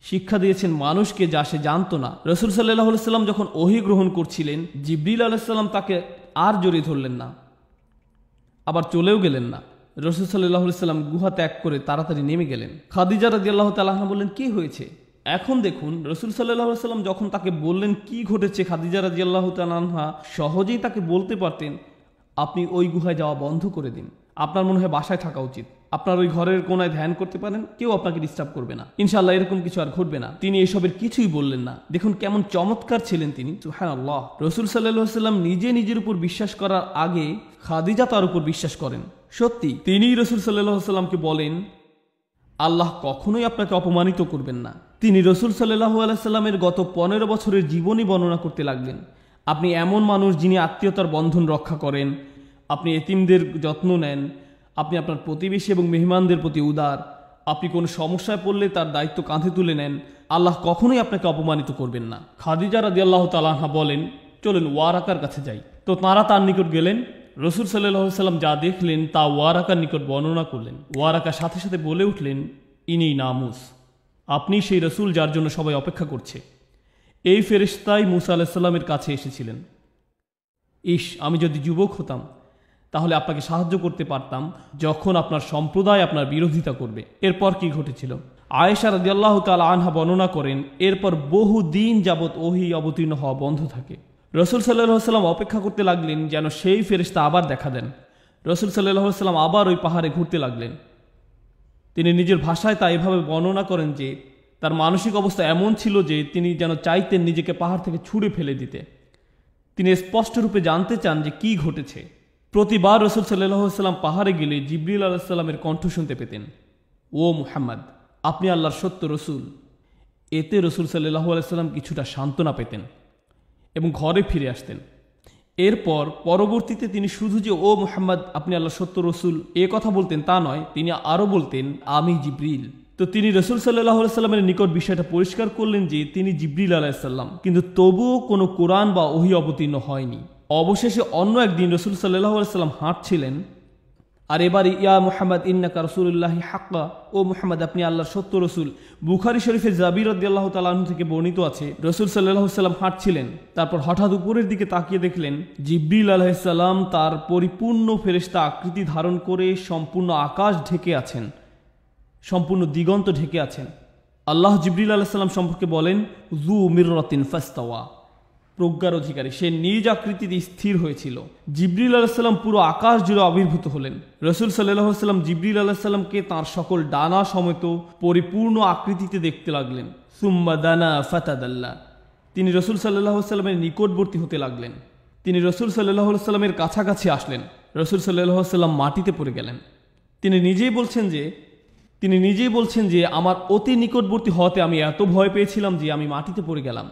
শিক্ষা দিয়েছেন মানুষকে যা সে জানত না রসুল সাল্লাহ সাল্লাম যখন ওহি গ্রহণ করছিলেন জিবরিল আলাইসাল্লাম তাকে আর জড়িয়ে ধরলেন না আবার চলেও গেলেন না রসুল সাল্লাহ সাল্লাম গুহা ত্যাগ করে তাড়াতাড়ি নেমে গেলেন খাদিজা রাজি আল্লাহ তালাহা বললেন কি হয়েছে এখন দেখুন রসুল সাল্লাহ সাল্লাম যখন তাকে বললেন কি ঘটেছে খাদিজা রাজি আল্লাহ তাল্লাহা সহজেই তাকে বলতে পারতেন আপনি ওই গুহায় যাওয়া বন্ধ করে দিন আপনার মনে হয় বাসায় থাকা উচিত আপনার ওই ঘরের কোনায় ধ্যান করতে পারেন কেউ আপনাকে ডিস্টার্ব করবে না ইনশাল্লাহ এরকম কিছু আর ঘটবে না তিনি এসবের কিছুই বললেন না দেখুন কেমন চমৎকার ছিলেন তিনি হ্যাঁ আল্লাহ রসুল সাল্লাহাম নিজে নিজের উপর বিশ্বাস করার আগে খাদিজা তার উপর বিশ্বাস করেন সত্যি তিনি রসুল সাল্লাহামকে সাল্লামকে বলেন আল্লাহ কখনোই আপনাকে অপমানিত করবেন না তিনি রসুল সাল্লাহ আলাইস্লামের গত পনেরো বছরের জীবনী বর্ণনা করতে লাগলেন আপনি এমন মানুষ যিনি আত্মীয়তার বন্ধন রক্ষা করেন আপনি এতিমদের যত্ন নেন আপনি আপনার প্রতিবেশী এবং মেহমানদের প্রতি উদার আপনি কোনো সমস্যায় পড়লে তার দায়িত্ব কাঁধে তুলে নেন আল্লাহ কখনোই আপনাকে অপমানিত করবেন না খাদিজা রাজি আল্লাহ তালাহা বলেন চলেন ওয়ারাকার কাছে যাই তো তাঁরা তার নিকট গেলেন রসুল সাল্লাহ সাল্লাম যা দেখলেন তা ওয়ারাকার নিকট বর্ণনা করলেন ওয়ারাকার সাথে সাথে বলে উঠলেন ইনি নামুস আপনি সেই রসুল যার জন্য সবাই অপেক্ষা করছে এই ফেরিস্তাই মুসা আলাহিসাল্লামের কাছে এসেছিলেন ইস আমি যদি যুবক হতাম তাহলে আপনাকে সাহায্য করতে পারতাম যখন আপনার সম্প্রদায় আপনার বিরোধিতা করবে এরপর কি ঘটেছিল আয়েশা রাজিয়াল্লাহ তাল আনহা বর্ণনা করেন এরপর বহু দিন যাবৎ ওহি অবতীর্ণ হওয়া বন্ধ থাকে রসুল সাল্লাহ সাল্লাম অপেক্ষা করতে লাগলেন যেন সেই ফেরিস্তা আবার দেখা দেন রসুল সাল্লাহ সাল্লাম আবার ওই পাহাড়ে ঘুরতে লাগলেন তিনি নিজের ভাষায় তা এভাবে বর্ণনা করেন যে তার মানসিক অবস্থা এমন ছিল যে তিনি যেন চাইতেন নিজেকে পাহাড় থেকে ছুঁড়ে ফেলে দিতে তিনি স্পষ্টরূপে জানতে চান যে কি ঘটেছে প্রতিবার রসুল সাল্লাম পাহাড়ে গেলে জিবরিল আলাহিসাল্লামের কণ্ঠ শুনতে পেতেন ও মুহাম্মদ আপনি আল্লাহর সত্য রসুল এতে রসুল সাল্লাহ আলাইসাল্লাম কিছুটা সান্ত্বনা পেতেন এবং ঘরে ফিরে আসতেন এরপর পরবর্তীতে তিনি শুধু যে ও মোহাম্মদ আপনি আল্লাহ সত্য রসুল এ কথা বলতেন তা নয় তিনি আরও বলতেন আমি জিব্রিল তো তিনি রসুল সাল্লাহ সাল্লামের নিকট বিষয়টা পরিষ্কার করলেন যে তিনি জিব্রিল আলাহিসাল্লাম কিন্তু তবুও কোনো কোরআন বা ওহি অবতীর্ণ হয়নি অবশেষে অন্য একদিন রসুল সাল্লাহ সাল্লাম হাঁটছিলেন আর এবার ইয়া মোহাম্মদ ইন্নাকা রসুল্লাহি হাক্কা ও মোহাম্মদ আপনি আল্লাহ সত্য রসুল বুখারি শরীফে জাবির আদিয়াল্লাহ তালাহু থেকে বর্ণিত আছে রসুল সাল্লাহ সাল্লাম হাঁটছিলেন তারপর হঠাৎ উপরের দিকে তাকিয়ে দেখলেন জিব্রিল আলাহিসাল্লাম তার পরিপূর্ণ ফেরেস্তা আকৃতি ধারণ করে সম্পূর্ণ আকাশ ঢেকে আছেন সম্পূর্ণ দিগন্ত ঢেকে আছেন আল্লাহ জিবরিল আলাহিসাল্লাম সম্পর্কে বলেন জু মিররাতিন ফাস্তাওয়া প্রজ্ঞার অধিকারী সে নিজ আকৃতিতে স্থির হয়েছিল জিবরিল আলাহিসাল্লাম পুরো আকাশ জুড়ে আবির্ভূত হলেন রসুল সাল্লাহ সাল্লাম জিবরিল আলাহিসাল্লামকে তাঁর সকল ডানা সমেত পরিপূর্ণ আকৃতিতে দেখতে লাগলেন সুম্মা দানা ফাতাদাল্লা তিনি রসুল সাল্লাহ সাল্লামের নিকটবর্তী হতে লাগলেন তিনি রসুল সাল্লাহ সাল্লামের কাছাকাছি আসলেন রসুল সাল্লাহ সাল্লাম মাটিতে পড়ে গেলেন তিনি নিজেই বলছেন যে তিনি নিজেই বলছেন যে আমার অতি নিকটবর্তী হওয়াতে আমি এত ভয় পেয়েছিলাম যে আমি মাটিতে পড়ে গেলাম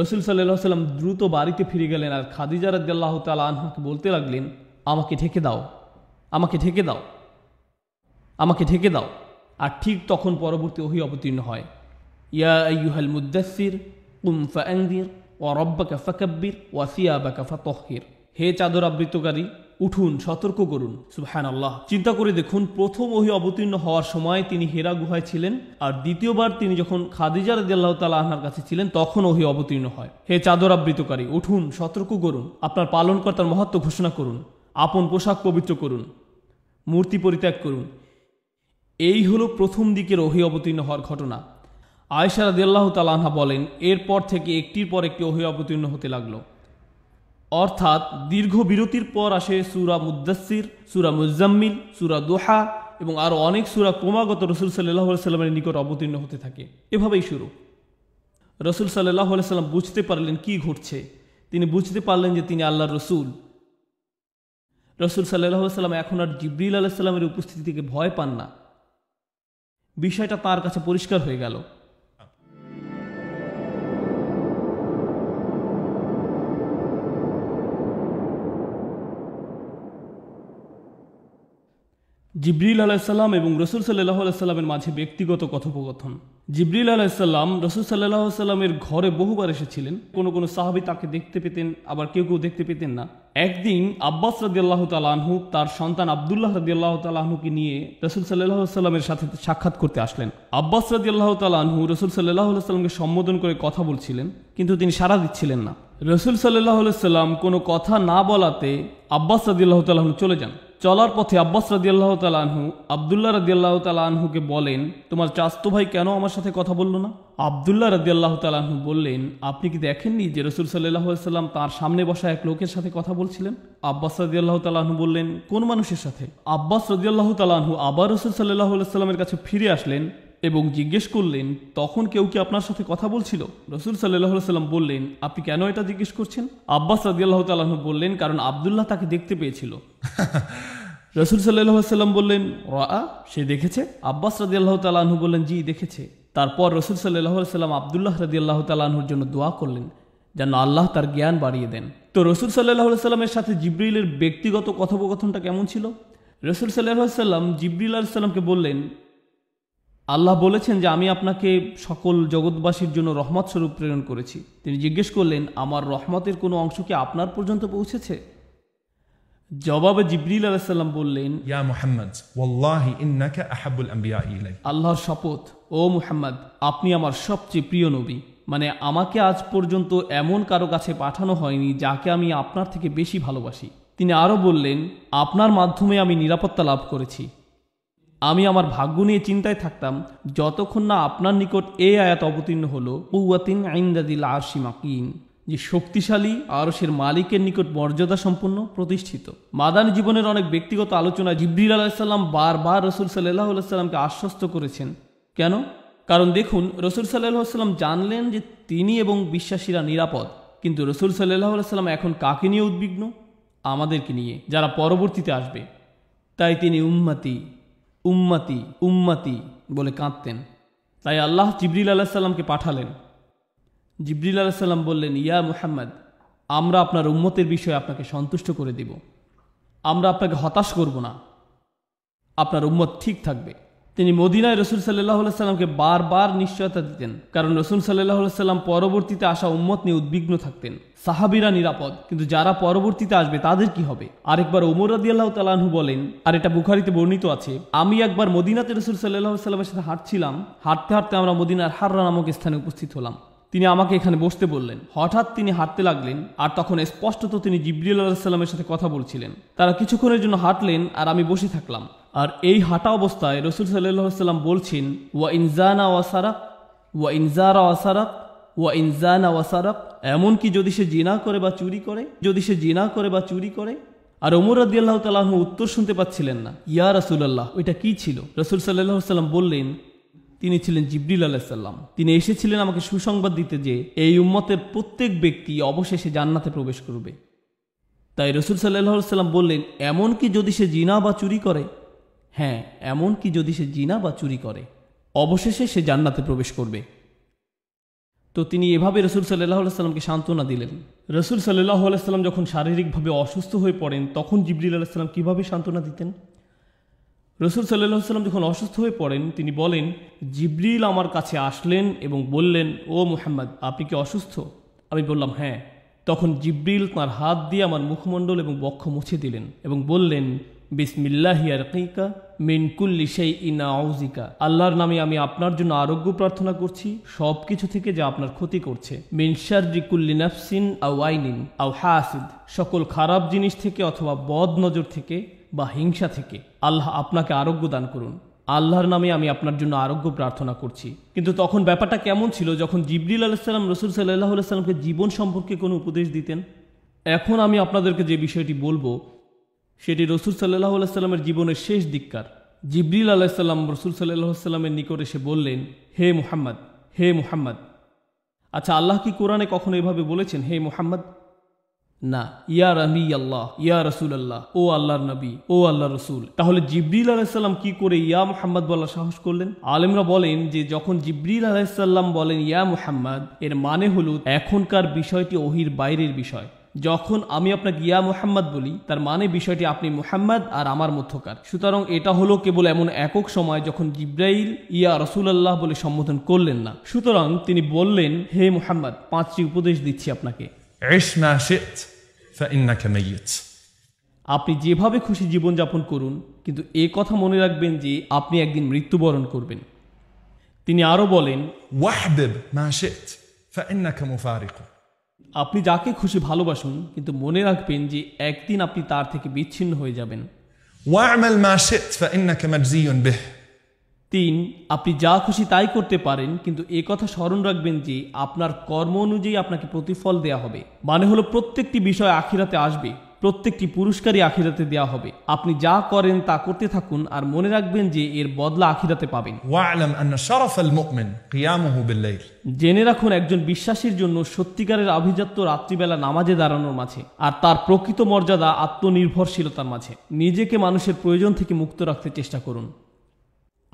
রসুল সাল্লাহ সাল্লাম দ্রুত বাড়িতে ফিরে গেলেন আর খাদিজা রাদ্দাল্লাহ তাল আনহাকে বলতে লাগলেন আমাকে ঢেকে দাও আমাকে ঢেকে দাও আমাকে ঢেকে দাও আর ঠিক তখন পরবর্তী ওহি অবতীর্ণ হয় ইয়া ইউহাল মুদাসির উম ফাঙ্গির ও রব্বাকা ফাকাব্বির ওয়াসিয়া বাকা তহির হে চাদর আবৃতকারী উঠুন সতর্ক করুন সুহান আল্লাহ চিন্তা করে দেখুন প্রথম ওহি অবতীর্ণ হওয়ার সময় তিনি হেরা গুহায় ছিলেন আর দ্বিতীয়বার তিনি যখন খাদিজা রদিয়াল্লাহ তালা আহনার কাছে ছিলেন তখন ওহি অবতীর্ণ হয় হে চাদর আবৃতকারী উঠুন সতর্ক করুন আপনার পালনকর্তার মহত্ব ঘোষণা করুন আপন পোশাক পবিত্র করুন মূর্তি পরিত্যাগ করুন এই হলো প্রথম দিকের ওহি অবতীর্ণ হওয়ার ঘটনা আয়সা রাদিয়াল্লাহ তালাহা বলেন এরপর থেকে একটির পর একটি ওহি অবতীর্ণ হতে লাগলো অর্থাৎ দীর্ঘ বিরতির পর আসে সুরা মুদাসির সুরা মুজাম্মিল সুরা দোহা এবং আরও অনেক সুরা ক্রমাগত রসুল সাল্লাহ সাল্লামের নিকট অবতীর্ণ হতে থাকে এভাবেই শুরু রসুল সাল্লাহ সাল্লাম বুঝতে পারলেন কি ঘটছে তিনি বুঝতে পারলেন যে তিনি আল্লাহ রসুল রসুল সাল্লাহ সাল্লাম এখন আর জিবরিল আলাহ সাল্লামের উপস্থিতি থেকে ভয় পান না বিষয়টা তার কাছে পরিষ্কার হয়ে গেল জিব্রিল আলাহিসাল্লাম এবং রসুল সাল্লাহ আলাইসাল্লামের মাঝে ব্যক্তিগত কথোপকথন জিব্রিল আলাহিসাল্লাম রসুল সাল্লাহ সাল্লামের ঘরে বহুবার এসেছিলেন কোনো কোনো সাহাবি তাকে দেখতে পেতেন আবার কেউ কেউ দেখতে পেতেন না একদিন আব্বাস আল্লাহ তালাহু তার সন্তান আবদুল্লাহ আল্লাহ তালাহুকে নিয়ে রসুল সাল্লাহ সাল্লামের সাথে সাক্ষাৎ করতে আসলেন আব্বাস আল্লাহ তালাহু রসুল সাল্লাহ সাল্লামকে সম্বোধন করে কথা বলছিলেন কিন্তু তিনি সাড়া দিচ্ছিলেন না রসুল সাল্লাহ সাল্লাম কোনো কথা না বলাতে আব্বাস রাদিল্লাহ তালাহু চলে যান চলার পথে আব্বাস রাজিয়াল্লাহ তালাহু আবদুল্লাহ রাজিয়াল্লাহ তালাহুকে বলেন তোমার চাস্তো ভাই কেন আমার সাথে কথা বলল না আবদুল্লাহ রাজিয়াল্লাহ তালাহু বললেন আপনি কি দেখেননি যে রসুল সাল্লাহ সাল্লাম তার সামনে বসা এক লোকের সাথে কথা বলছিলেন আব্বাস রাজিয়াল্লাহ তালাহু বললেন কোন মানুষের সাথে আব্বাস রাজিয়াল্লাহ তালাহু আবার রসুল সাল্লাহ সাল্লামের কাছে ফিরে আসলেন এবং জিজ্ঞেস করলেন তখন কেউ কি আপনার সাথে কথা বলছিল রসুল সাল্লাহ সাল্লাম বললেন আপনি কেন এটা জিজ্ঞেস করছেন আব্বাস রাজিয়াল্লাহ তাল্লাহ বললেন কারণ আবদুল্লাহ তাকে দেখতে পেয়েছিল রসুল সাল্লাহ সাল্লাম বললেন রা সে দেখেছে আব্বাস রাজিয়াল্লাহ তাল্লাহ বললেন জি দেখেছে তারপর রসুল সাল্লাহ সাল্লাম আবদুল্লাহ রাজিয়াল্লাহ তাল্লাহর জন্য দোয়া করলেন যেন আল্লাহ তার জ্ঞান বাড়িয়ে দেন তো রসুল সাল্লাহ সাল্লামের সাথে জিব্রিলের ব্যক্তিগত কথোপকথনটা কেমন ছিল রসুল সাল্লাহ সাল্লাম জিব্রিল্লাহ সাল্লামকে বললেন আল্লাহ বলেছেন যে আমি আপনাকে সকল জগৎবাসীর জন্য রহমত স্বরূপ প্রেরণ করেছি তিনি জিজ্ঞেস করলেন আমার রহমতের কোনো অংশ কি আপনার পর্যন্ত পৌঁছেছে জবাবে জিবরিল আলাইসাল্লাম বললেন ইয়া মুহাম্মদ ওয়াল্লাহি ইন্নাকা ইলাই আল্লাহর শপথ ও মুহাম্মদ আপনি আমার সবচেয়ে প্রিয় নবী মানে আমাকে আজ পর্যন্ত এমন কারো কাছে পাঠানো হয়নি যাকে আমি আপনার থেকে বেশি ভালোবাসি তিনি আরও বললেন আপনার মাধ্যমে আমি নিরাপত্তা লাভ করেছি আমি আমার ভাগ্য নিয়ে চিন্তায় থাকতাম যতক্ষণ না আপনার নিকট এ আয়াত অবতীর্ণ হল কৌয়াতিন আইন্দাদিল আরশি মাকিম যে শক্তিশালী আরসের সের মালিকের নিকট মর্যাদা সম্পন্ন প্রতিষ্ঠিত মাদান জীবনের অনেক ব্যক্তিগত আলোচনা জিবরিল আলাহিসাল্লাম বারবার রসুল সাল্লাহ সাল্লামকে আশ্বস্ত করেছেন কেন কারণ দেখুন রসুল সাল্লাহ সাল্লাম জানলেন যে তিনি এবং বিশ্বাসীরা নিরাপদ কিন্তু রসুল সাল্লাহ সাল্লাম এখন কাকে নিয়ে উদ্বিগ্ন আমাদেরকে নিয়ে যারা পরবর্তীতে আসবে তাই তিনি উম্মাতি উম্মাতি উম্মাতি বলে কাঁদতেন তাই আল্লাহ জিবরিল আলাহিসাল্লামকে পাঠালেন জিবরিল আলাহিসাল্লাম বললেন ইয়া মুহাম্মদ আমরা আপনার উম্মতের বিষয়ে আপনাকে সন্তুষ্ট করে দেব আমরা আপনাকে হতাশ করব না আপনার উম্মত ঠিক থাকবে তিনি মদিনায় রসুল সাল্লাহ সাল্লামকে বারবার নিশ্চয়তা দিতেন কারণ রসুল সাল্লাহ সাল্লাম পরবর্তীতে আসা উম্মত নিয়ে উদ্বিগ্ন থাকতেন সাহাবিরা নিরাপদ কিন্তু যারা পরবর্তীতে আসবে তাদের কি হবে আরেকবার ওমর রাদি আল্লাহ তালাহু বলেন আর এটা বুখারিতে বর্ণিত আছে আমি একবার মদিনাতে রসুল সাল্লাহ সাল্লামের সাথে হাঁটছিলাম হাঁটতে হাঁটতে আমরা মদিনার হাররা নামক স্থানে উপস্থিত হলাম তিনি আমাকে এখানে বসতে বললেন হঠাৎ তিনি হাঁটতে লাগলেন আর তখন স্পষ্টত তিনি জিব্রিল আলাহিসাল্লামের সাথে কথা বলছিলেন তারা কিছুক্ষণের জন্য হাঁটলেন আর আমি বসে থাকলাম আর এই হাঁটা অবস্থায় রসুল সাল্লাহ সাল্লাম বলছেন ওয়া ইনজানা ওয়াসারাক ওয়া ইনজারা ওয়াসারাক ওয়া ইনজানা ওয়াসারাক এমনকি যদি সে জিনা করে বা চুরি করে যদি সে জিনা করে বা চুরি করে আর ওমর রাদি আল্লাহ তালাহ উত্তর শুনতে পাচ্ছিলেন না ইয়া আল্লাহ ওইটা কি ছিল রসুল সাল্লাহ সাল্লাম বললেন তিনি ছিলেন জিবরিল আলাহিসাল্লাম তিনি এসেছিলেন আমাকে সুসংবাদ দিতে যে এই উম্মতের প্রত্যেক ব্যক্তি অবশেষে জান্নাতে প্রবেশ করবে তাই রসুল সাল্লাহ সাল্লাম বললেন এমন কি যদি সে জিনা বা চুরি করে হ্যাঁ এমন কি যদি সে জিনা বা চুরি করে অবশেষে সে জান্নাতে প্রবেশ করবে তো তিনি এভাবে রসুল সাল্লাহ সাল্লামকে সান্ত্বনা দিলেন রসুল সাল্লাহ আলাইসাল্লাম যখন শারীরিকভাবে অসুস্থ হয়ে পড়েন তখন জিবরিল আলাহিসাল্লাম কীভাবে সান্ত্বনা দিতেন রসুল সাল্লাহ সাল্লাম যখন অসুস্থ হয়ে পড়েন তিনি বলেন জিবরিল আমার কাছে আসলেন এবং বললেন ও মুহাম্মদ আপনি কি অসুস্থ আমি বললাম হ্যাঁ তখন জিব্রিল তাঁর হাত দিয়ে আমার মুখমণ্ডল এবং বক্ষ মুছে দিলেন এবং বললেন বিসমিল্লাহিয়ারকা রকিকা মিনকুল্লি ইনা আউজিকা আল্লাহর নামে আমি আপনার জন্য আরোগ্য প্রার্থনা করছি সব কিছু থেকে যা আপনার ক্ষতি করছে মিনসারিকুল্লি আউ আইনিন আও হাসিদ সকল খারাপ জিনিস থেকে অথবা বদ নজর থেকে বা হিংসা থেকে আল্লাহ আপনাকে আরোগ্য দান করুন আল্লাহর নামে আমি আপনার জন্য আরোগ্য প্রার্থনা করছি কিন্তু তখন ব্যাপারটা কেমন ছিল যখন জিবরিল আলাইসাল্লাম রসুল সাল্লাহ সাল্লামকে জীবন সম্পর্কে কোনো উপদেশ দিতেন এখন আমি আপনাদেরকে যে বিষয়টি বলবো সেটি রসুল সাল্লাহ সাল্লামের জীবনের শেষ দিককার জিবরিল আলাইসাল্লাম রসুল সাল্লাহ সাল্লামের নিকট এসে বললেন হে মুহাম্মদ হে মুহাম্মদ আচ্ছা আল্লাহ কি কোরআনে কখনো এভাবে বলেছেন হে মুহাম্মদ না ইয়া রামি আল্লাহ ইয়া রসুল আল্লাহ ও আল্লাহর নবী ও আল্লাহ রসুল তাহলে জিব্রিল আলাহিসাল্লাম কি করে ইয়া মুহাম্মদ বলার সাহস করলেন আলেমরা বলেন যে যখন জিব্রিল আলাহিসাল্লাম বলেন ইয়া মুহাম্মদ এর মানে হল এখনকার বিষয়টি ওহির বাইরের বিষয় যখন আমি আপনাকে ইয়া মুহাম্মদ বলি তার মানে বিষয়টি আপনি মুহাম্মদ আর আমার মধ্যকার সুতরাং এটা হলো কেবল এমন একক সময় যখন জিব্রাইল ইয়া আল্লাহ বলে সম্বোধন করলেন না সুতরাং তিনি বললেন হে মুহাম্মদ পাঁচটি উপদেশ দিচ্ছি আপনাকে আপনি যেভাবে খুশি জীবনযাপন করুন কিন্তু এ কথা মনে রাখবেন যে আপনি একদিন মৃত্যুবরণ করবেন তিনি আরও বলেন আপনি যাকে খুশি ভালোবাসুন কিন্তু মনে রাখবেন যে একদিন আপনি তার থেকে বিচ্ছিন্ন হয়ে যাবেন ওয়ামাল মা শেত ফাইন্নাকা মাজজিউন বিহ তিন আপনি যা খুশি তাই করতে পারেন কিন্তু এ কথা স্মরণ রাখবেন যে আপনার কর্ম অনুযায়ী আপনাকে প্রতিফল দেয়া হবে মানে হলো প্রত্যেকটি বিষয় আখিরাতে আসবে প্রত্যেকটি পুরস্কারই আখিরাতে দেয়া হবে আপনি যা করেন তা করতে থাকুন আর মনে রাখবেন যে এর বদলা আখিরাতে পাবেন জেনে রাখুন একজন বিশ্বাসীর জন্য সত্যিকারের আভিজাত্য রাত্রিবেলা নামাজে দাঁড়ানোর মাঝে আর তার প্রকৃত মর্যাদা আত্মনির্ভরশীলতার মাঝে নিজেকে মানুষের প্রয়োজন থেকে মুক্ত রাখতে চেষ্টা করুন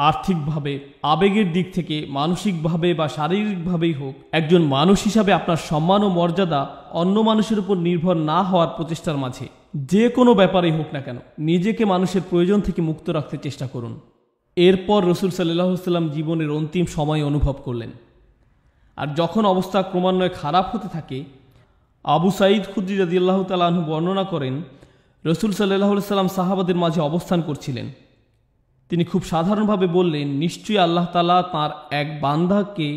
আর্থিকভাবে আবেগের দিক থেকে মানসিকভাবে বা শারীরিকভাবেই হোক একজন মানুষ হিসাবে আপনার সম্মান ও মর্যাদা অন্য মানুষের উপর নির্ভর না হওয়ার প্রচেষ্টার মাঝে যে কোনো ব্যাপারেই হোক না কেন নিজেকে মানুষের প্রয়োজন থেকে মুক্ত রাখতে চেষ্টা করুন এরপর রসুল সাল্লাহ সাল্লাম জীবনের অন্তিম সময় অনুভব করলেন আর যখন অবস্থা ক্রমান্বয়ে খারাপ হতে থাকে আবু সাঈদ খুদ্দি আল্লাহ তালাহু বর্ণনা করেন রসুল সাল্লাহ সাল্লাম সাহাবাদের মাঝে অবস্থান করছিলেন তিনি খুব সাধারণভাবে বললেন নিশ্চয়ই আল্লাহ তালা তার এক বান্দাকে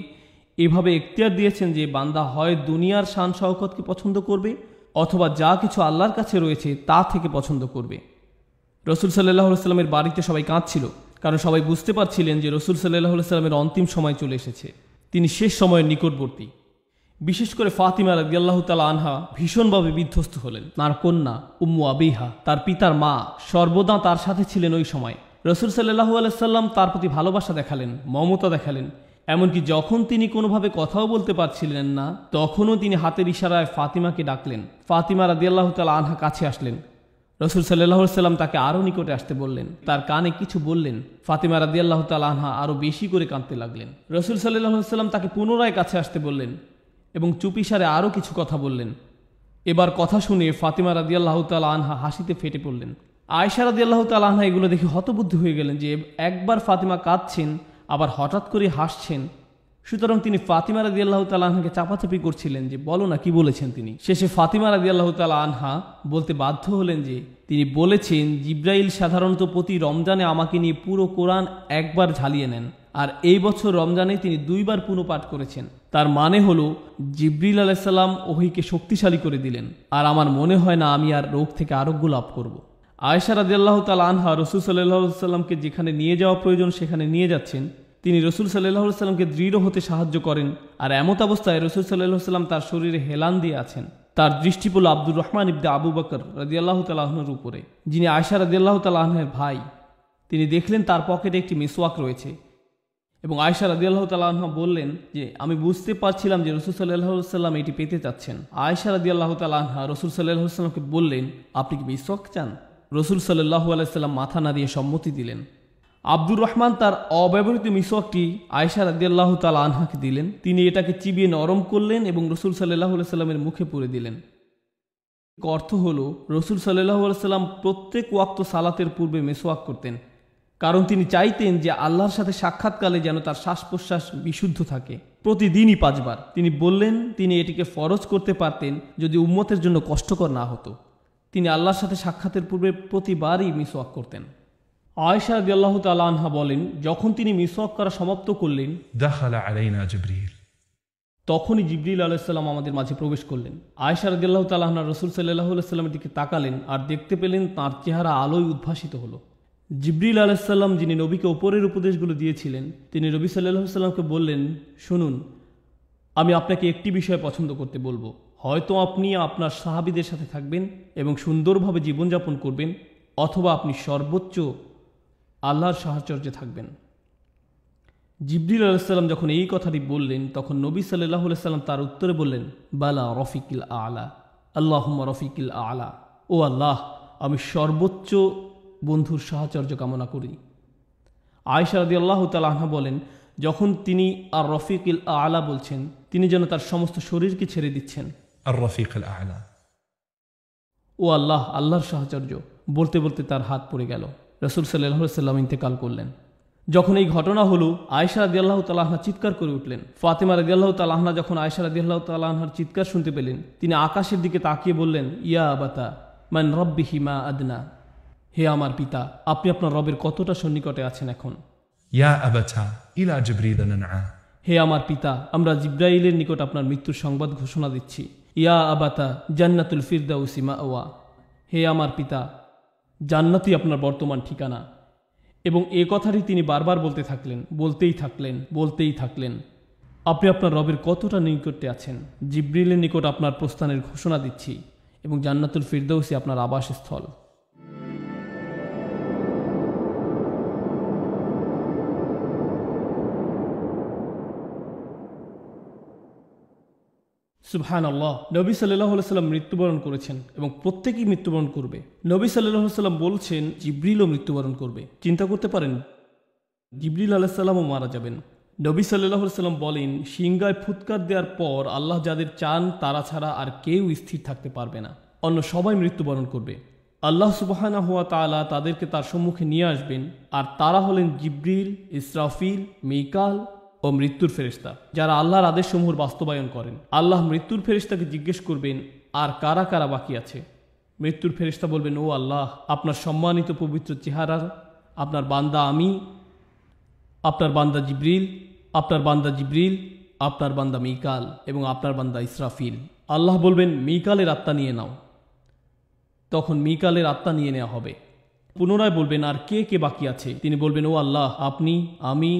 এভাবে এখতিয়ার দিয়েছেন যে বান্দা হয় দুনিয়ার শান শওকতকে পছন্দ করবে অথবা যা কিছু আল্লাহর কাছে রয়েছে তা থেকে পছন্দ করবে রসুল সাল্লাহ সাল্লামের বাড়িতে সবাই কাঁদছিল কারণ সবাই বুঝতে পারছিলেন যে রসুল সাল্লাহ সাল্লামের অন্তিম সময় চলে এসেছে তিনি শেষ সময়ের নিকটবর্তী বিশেষ করে ফাতিমা আল্লাহ তাল আনহা ভীষণভাবে বিধ্বস্ত হলেন তাঁর কন্যা উম্মু আবিহা তার পিতার মা সর্বদা তার সাথে ছিলেন ওই সময় রসুল সাল্লাহু আলাইসাল্লাম তার প্রতি ভালোবাসা দেখালেন মমতা দেখালেন এমনকি যখন তিনি কোনোভাবে কথাও বলতে পারছিলেন না তখনও তিনি হাতের ইশারায় ফাতিমাকে ডাকলেন ফাতিমা আল্লাহ তাল আনহা কাছে আসলেন রসুল সাল্লাহ সাল্লাম তাকে আরও নিকটে আসতে বললেন তার কানে কিছু বললেন ফাতিমা আল্লাহ তাল আনহা আরও বেশি করে কাঁদতে লাগলেন রসুল সাল্লাহ সাল্লাম তাকে পুনরায় কাছে আসতে বললেন এবং চুপিসারে আরও কিছু কথা বললেন এবার কথা শুনে ফাতিমা আল্লাহ তাল আনহা হাসিতে ফেটে পড়লেন আয়সারাদ আল্লাহ তালাহা এগুলো দেখে হতবুদ্ধি হয়ে গেলেন যে একবার ফাতিমা কাঁদছেন আবার হঠাৎ করে হাসছেন সুতরাং তিনি ফাতিমা রাজি আল্লাহ তালাহাকে চাপাচাপি করছিলেন যে বলো না কি বলেছেন তিনি শেষে ফাতিমা রাজি আল্লাহ তালা আনহা বলতে বাধ্য হলেন যে তিনি বলেছেন জিব্রাইল সাধারণত প্রতি রমজানে আমাকে নিয়ে পুরো কোরআন একবার ঝালিয়ে নেন আর এই বছর রমজানে তিনি দুইবার পুনঃপাঠ করেছেন তার মানে হলো জিব্রিল আলাইসাল্লাম ওহিকে শক্তিশালী করে দিলেন আর আমার মনে হয় না আমি আর রোগ থেকে আরোগ্য লাভ করবো আয়সা রাজিয়াল্লাহ তাল আনহা রসুল সাল্লাহ সাল্লামকে যেখানে নিয়ে যাওয়া প্রয়োজন সেখানে নিয়ে যাচ্ছেন তিনি রসুল সাল্লাহ সাল্লামকে দৃঢ় হতে সাহায্য করেন আর এমত অবস্থায় রসুল সাল্লাহ সাল্লাম তার শরীরে হেলান দিয়ে আছেন তার দৃষ্টি পড়ল আব্দুর রহমান ইবদে আবু বকর রাজিয়াল্লাহ তালাহনের উপরে যিনি আয়সা রাজিয়াল্লাহ তালাহনের ভাই তিনি দেখলেন তার পকেটে একটি মিসওয়াক রয়েছে এবং আয়সা রাজিয়াল্লাহ তালাহা বললেন যে আমি বুঝতে পারছিলাম যে রসুল সাল্লাহ সাল্লাম এটি পেতে চাচ্ছেন আয়সা রাজিয়াল্লাহ তালাহা রসুল সাল্লাহ সাল্লামকে বললেন আপনি কি মিসওয়াক চান রসুল সাল্লাহ আলাইসাল্লাম মাথা না দিয়ে সম্মতি দিলেন আব্দুর রহমান তার অব্যবহৃত মিসওয়াকটি আয়সা রাজিয়াল্লাহ তাল আনহাকে দিলেন তিনি এটাকে চিবিয়ে নরম করলেন এবং রসুল সাল্লাহ আলাইস্লামের মুখে পুরে দিলেন অর্থ হল রসুল সাল্লাহ আলাইস্লাম প্রত্যেক ওয়াক্ত সালাতের পূর্বে মেসোয়াক করতেন কারণ তিনি চাইতেন যে আল্লাহর সাথে সাক্ষাৎকালে যেন তার শ্বাস প্রশ্বাস বিশুদ্ধ থাকে প্রতিদিনই পাঁচবার তিনি বললেন তিনি এটিকে ফরজ করতে পারতেন যদি উম্মতের জন্য কষ্টকর না হতো তিনি আল্লাহর সাথে সাক্ষাতের পূর্বে প্রতিবারই মিসওয়াক করতেন আয়সা আল্লাহ আনহা বলেন যখন তিনি মিসওয়াক করা সমাপ্ত করলেন দাখালা জিবরিল তখনই জিবরিল আলাইসাল্লাম আমাদের মাঝে প্রবেশ করলেন আয়সা রদিল্লাহ তালাহনা রসুল সাল্লাহ আলাইস্লামের দিকে তাকালেন আর দেখতে পেলেন তাঁর চেহারা আলোয় উদ্ভাসিত হলো জিবরিল আলাইসাল্লাম যিনি নবীকে ওপরের উপদেশগুলো দিয়েছিলেন তিনি রবি সাল্লাহ সাল্লামকে বললেন শুনুন আমি আপনাকে একটি বিষয় পছন্দ করতে বলবো হয়তো আপনি আপনার সাহাবিদের সাথে থাকবেন এবং সুন্দরভাবে জীবনযাপন করবেন অথবা আপনি সর্বোচ্চ আল্লাহর সাহচর্যে থাকবেন জিবরিল আলাহিসাল্লাম যখন এই কথাটি বললেন তখন নবী সাল্লাহ সাল্লাম তার উত্তরে বললেন বালা রফিকিল আলা আল্লাহ রফিকিল আলা ও আল্লাহ আমি সর্বোচ্চ বন্ধুর সাহচর্য কামনা করি আয়সা আল্লাহ তালাহা বলেন যখন তিনি আর রফিকিল আলা বলছেন তিনি যেন তার সমস্ত শরীরকে ছেড়ে দিচ্ছেন আর রফিক ও আল্লাহ আল্লাহর সাহচর্য বলতে বলতে তার হাত পড়ে গেল রসুল সাল্লাহ সাল্লাম ইন্তেকাল করলেন যখন এই ঘটনা হলো আয়সা রাদি আল্লাহ তালাহনা চিৎকার করে উঠলেন ফাতেমা রাদি আল্লাহ তালাহনা যখন আয়সা রাদি আল্লাহ তালাহনার চিৎকার শুনতে পেলেন তিনি আকাশের দিকে তাকিয়ে বললেন ইয়া আবাতা মান রব্বি হিমা আদনা হে আমার পিতা আপনি আপনার রবের কতটা সন্নিকটে আছেন এখন ইয়া আবাতা ইলা জিব্রিল হে আমার পিতা আমরা জিব্রাইলের নিকট আপনার মৃত্যুর সংবাদ ঘোষণা দিচ্ছি ইয়া আবাতা জান্নাতুল ফিরদাউসিমা ওয়া হে আমার পিতা জান্নাতই আপনার বর্তমান ঠিকানা এবং এ কথাটি তিনি বারবার বলতে থাকলেন বলতেই থাকলেন বলতেই থাকলেন আপনি আপনার রবের কতটা নিকটে আছেন জিব্রিলের নিকট আপনার প্রস্থানের ঘোষণা দিচ্ছি এবং জান্নাতুল ফিরদৌসি আপনার আবাসস্থল সুবহান আল্লাহ নবী সাল্লাহ সাল্লাম মৃত্যুবরণ করেছেন এবং প্রত্যেকেই মৃত্যুবরণ করবে নবী সাল্লাহ সাল্লাম বলছেন জিব্রিলও মৃত্যুবরণ করবে চিন্তা করতে পারেন জিব্রিল আল্লাহ সাল্লামও মারা যাবেন নবী সাল্লাহ সাল্লাম বলেন সিংগায় ফুৎকার দেওয়ার পর আল্লাহ যাদের চান তারা ছাড়া আর কেউ স্থির থাকতে পারবে না অন্য সবাই মৃত্যুবরণ করবে আল্লাহ সুবাহানা হুয়া তালা তাদেরকে তার সম্মুখে নিয়ে আসবেন আর তারা হলেন জিব্রিল ইসরাফিল মিকাল ও মৃত্যুর ফেরিস্তা যারা আল্লাহর আদেশসমূহ বাস্তবায়ন করেন আল্লাহ মৃত্যুর ফেরিস্তাকে জিজ্ঞেস করবেন আর কারা কারা বাকি আছে মৃত্যুর ফেরিস্তা বলবেন ও আল্লাহ আপনার সম্মানিত পবিত্র চেহারার আপনার বান্দা আমি আপনার বান্দা জিব্রিল আপনার বান্দা জিব্রিল আপনার বান্দা মিকাল এবং আপনার বান্দা ইসরাফিল আল্লাহ বলবেন মিকালের আত্মা নিয়ে নাও তখন মিকালের আত্মা নিয়ে নেওয়া হবে পুনরায় বলবেন আর কে কে বাকি আছে তিনি বলবেন ও আল্লাহ আপনি আমি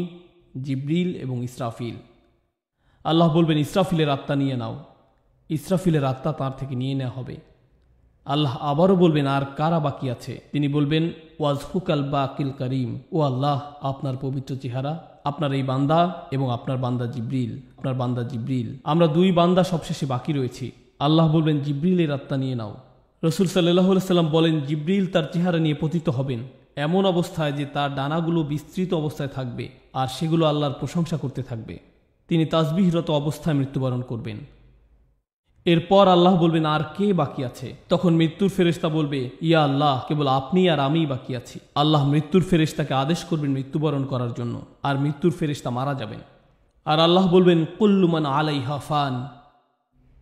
জিব্রিল এবং ইসরাফিল আল্লাহ বলবেন ইসরাফিলের আত্মা নিয়ে নাও ইসরাফিলের আত্মা তার থেকে নিয়ে নেওয়া হবে আল্লাহ আবারও বলবেন আর কারা বাকি আছে তিনি বলবেন ওয়াজহুক আল আকিল করিম ও আল্লাহ আপনার পবিত্র চেহারা আপনার এই বান্দা এবং আপনার বান্দা জিব্রিল আপনার বান্দা জিব্রিল আমরা দুই বান্দা সবশেষে বাকি রয়েছি আল্লাহ বলবেন জিব্রিলের আত্মা নিয়ে নাও রসুল সাল্লাহ সাল্লাম বলেন জিব্রিল তার চেহারা নিয়ে পতিত হবেন এমন অবস্থায় যে তার ডানাগুলো বিস্তৃত অবস্থায় থাকবে আর সেগুলো আল্লাহর প্রশংসা করতে থাকবে তিনি তাজবিহরত অবস্থায় মৃত্যুবরণ করবেন এরপর আল্লাহ বলবেন আর কে বাকি আছে তখন মৃত্যুর ফেরেস্তা বলবে ইয়া আল্লাহ কেবল আপনি আর আমিই বাকি আছি আল্লাহ মৃত্যুর ফেরেস্তাকে আদেশ করবেন মৃত্যুবরণ করার জন্য আর মৃত্যুর ফেরেস্তা মারা যাবেন আর আল্লাহ বলবেন কুল্লুমান আলাই হাফান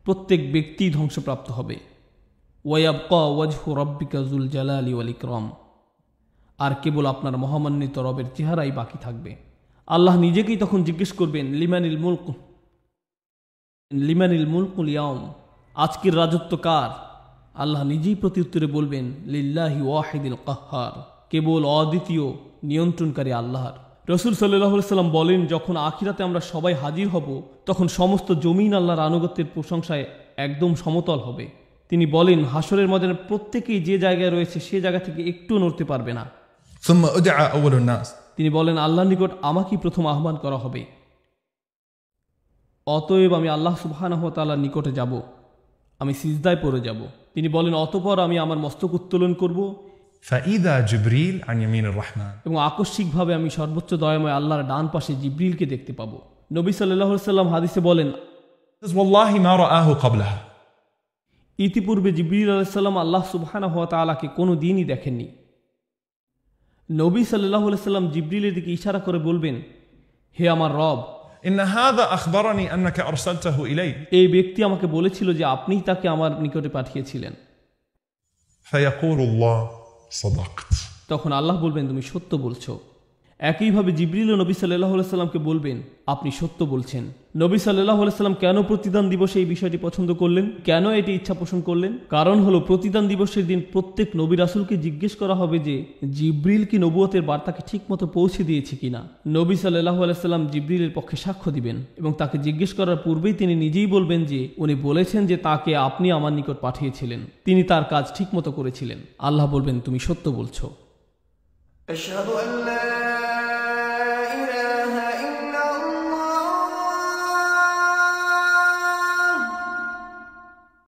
প্রত্যেক ব্যক্তি ধ্বংসপ্রাপ্ত হবে ওয়াব ক ওয়াজহু জালা আলী জালালি আর কেবল আপনার মহামান্বিত রবের চেহারাই বাকি থাকবে আল্লাহ নিজেকেই তখন জিজ্ঞেস করবেন লিমানিল মুলক লিমানিল মুলকুল ইয়াম আজকের রাজত্ব কার আল্লাহ নিজেই প্রতি উত্তরে বলবেন লিল্লাহি ওয়াহিদুল কাহার কেবল অদ্বিতীয় নিয়ন্ত্রণকারী আল্লাহর রসুল সাল্লাহ সাল্লাম বলেন যখন আখিরাতে আমরা সবাই হাজির হব তখন সমস্ত জমিন আল্লাহর আনুগত্যের প্রশংসায় একদম সমতল হবে তিনি বলেন হাসরের মজার প্রত্যেকেই যে জায়গায় রয়েছে সে জায়গা থেকে একটু নড়তে পারবে না ثم তিনি বলেন আল্লাহর নিকট আমাকেই প্রথম আহ্বান করা হবে অতএব আমি আল্লাহ সুবাহানহতালার নিকটে যাব আমি সিজদায় পড়ে যাব তিনি বলেন অতপর আমি আমার মস্তক উত্তোলন করব ফাইদা জিব্রিল রহমান এবং আকস্মিকভাবে আমি সর্বোচ্চ দয়াময় আল্লাহর ডান পাশে জিব্রিলকে দেখতে পাব নবী সাল্লাহ সাল্লাম হাদিসে বলেন ইতিপূর্বে জিব্রিল আলাইসাল্লাম আল্লাহ সুবাহানা হওয়া তালাকে কোনো দিনই দেখেননি নবী সাল্লাহ সাল্লাম জিব্রিলের দিকে ইশারা করে বলবেন হে আমার রব এই ব্যক্তি আমাকে বলেছিল যে আপনি তাকে আমার নিকটে পাঠিয়েছিলেন তখন আল্লাহ বলবেন তুমি সত্য বলছো একইভাবে জিবরিল নবী সাল্লাহ সাল্লামকে বলবেন আপনি সত্য বলছেন নবী সাল্লাহ সাল্লাম কেন প্রতিদান দিবসে এই বিষয়টি পছন্দ করলেন কেন এটি ইচ্ছা পোষণ করলেন কারণ হলো প্রতিদান দিবসের দিন প্রত্যেক নবী রাসুলকে জিজ্ঞেস করা হবে যে জিব্রিল কি নবুয়তের বার্তাকে ঠিকমতো পৌঁছে দিয়েছে কিনা নবী সাল্লাহ আলাইসাল্লাম জিব্রিলের পক্ষে সাক্ষ্য দিবেন এবং তাকে জিজ্ঞেস করার পূর্বেই তিনি নিজেই বলবেন যে উনি বলেছেন যে তাকে আপনি আমার নিকট পাঠিয়েছিলেন তিনি তার কাজ ঠিকমতো করেছিলেন আল্লাহ বলবেন তুমি সত্য বলছো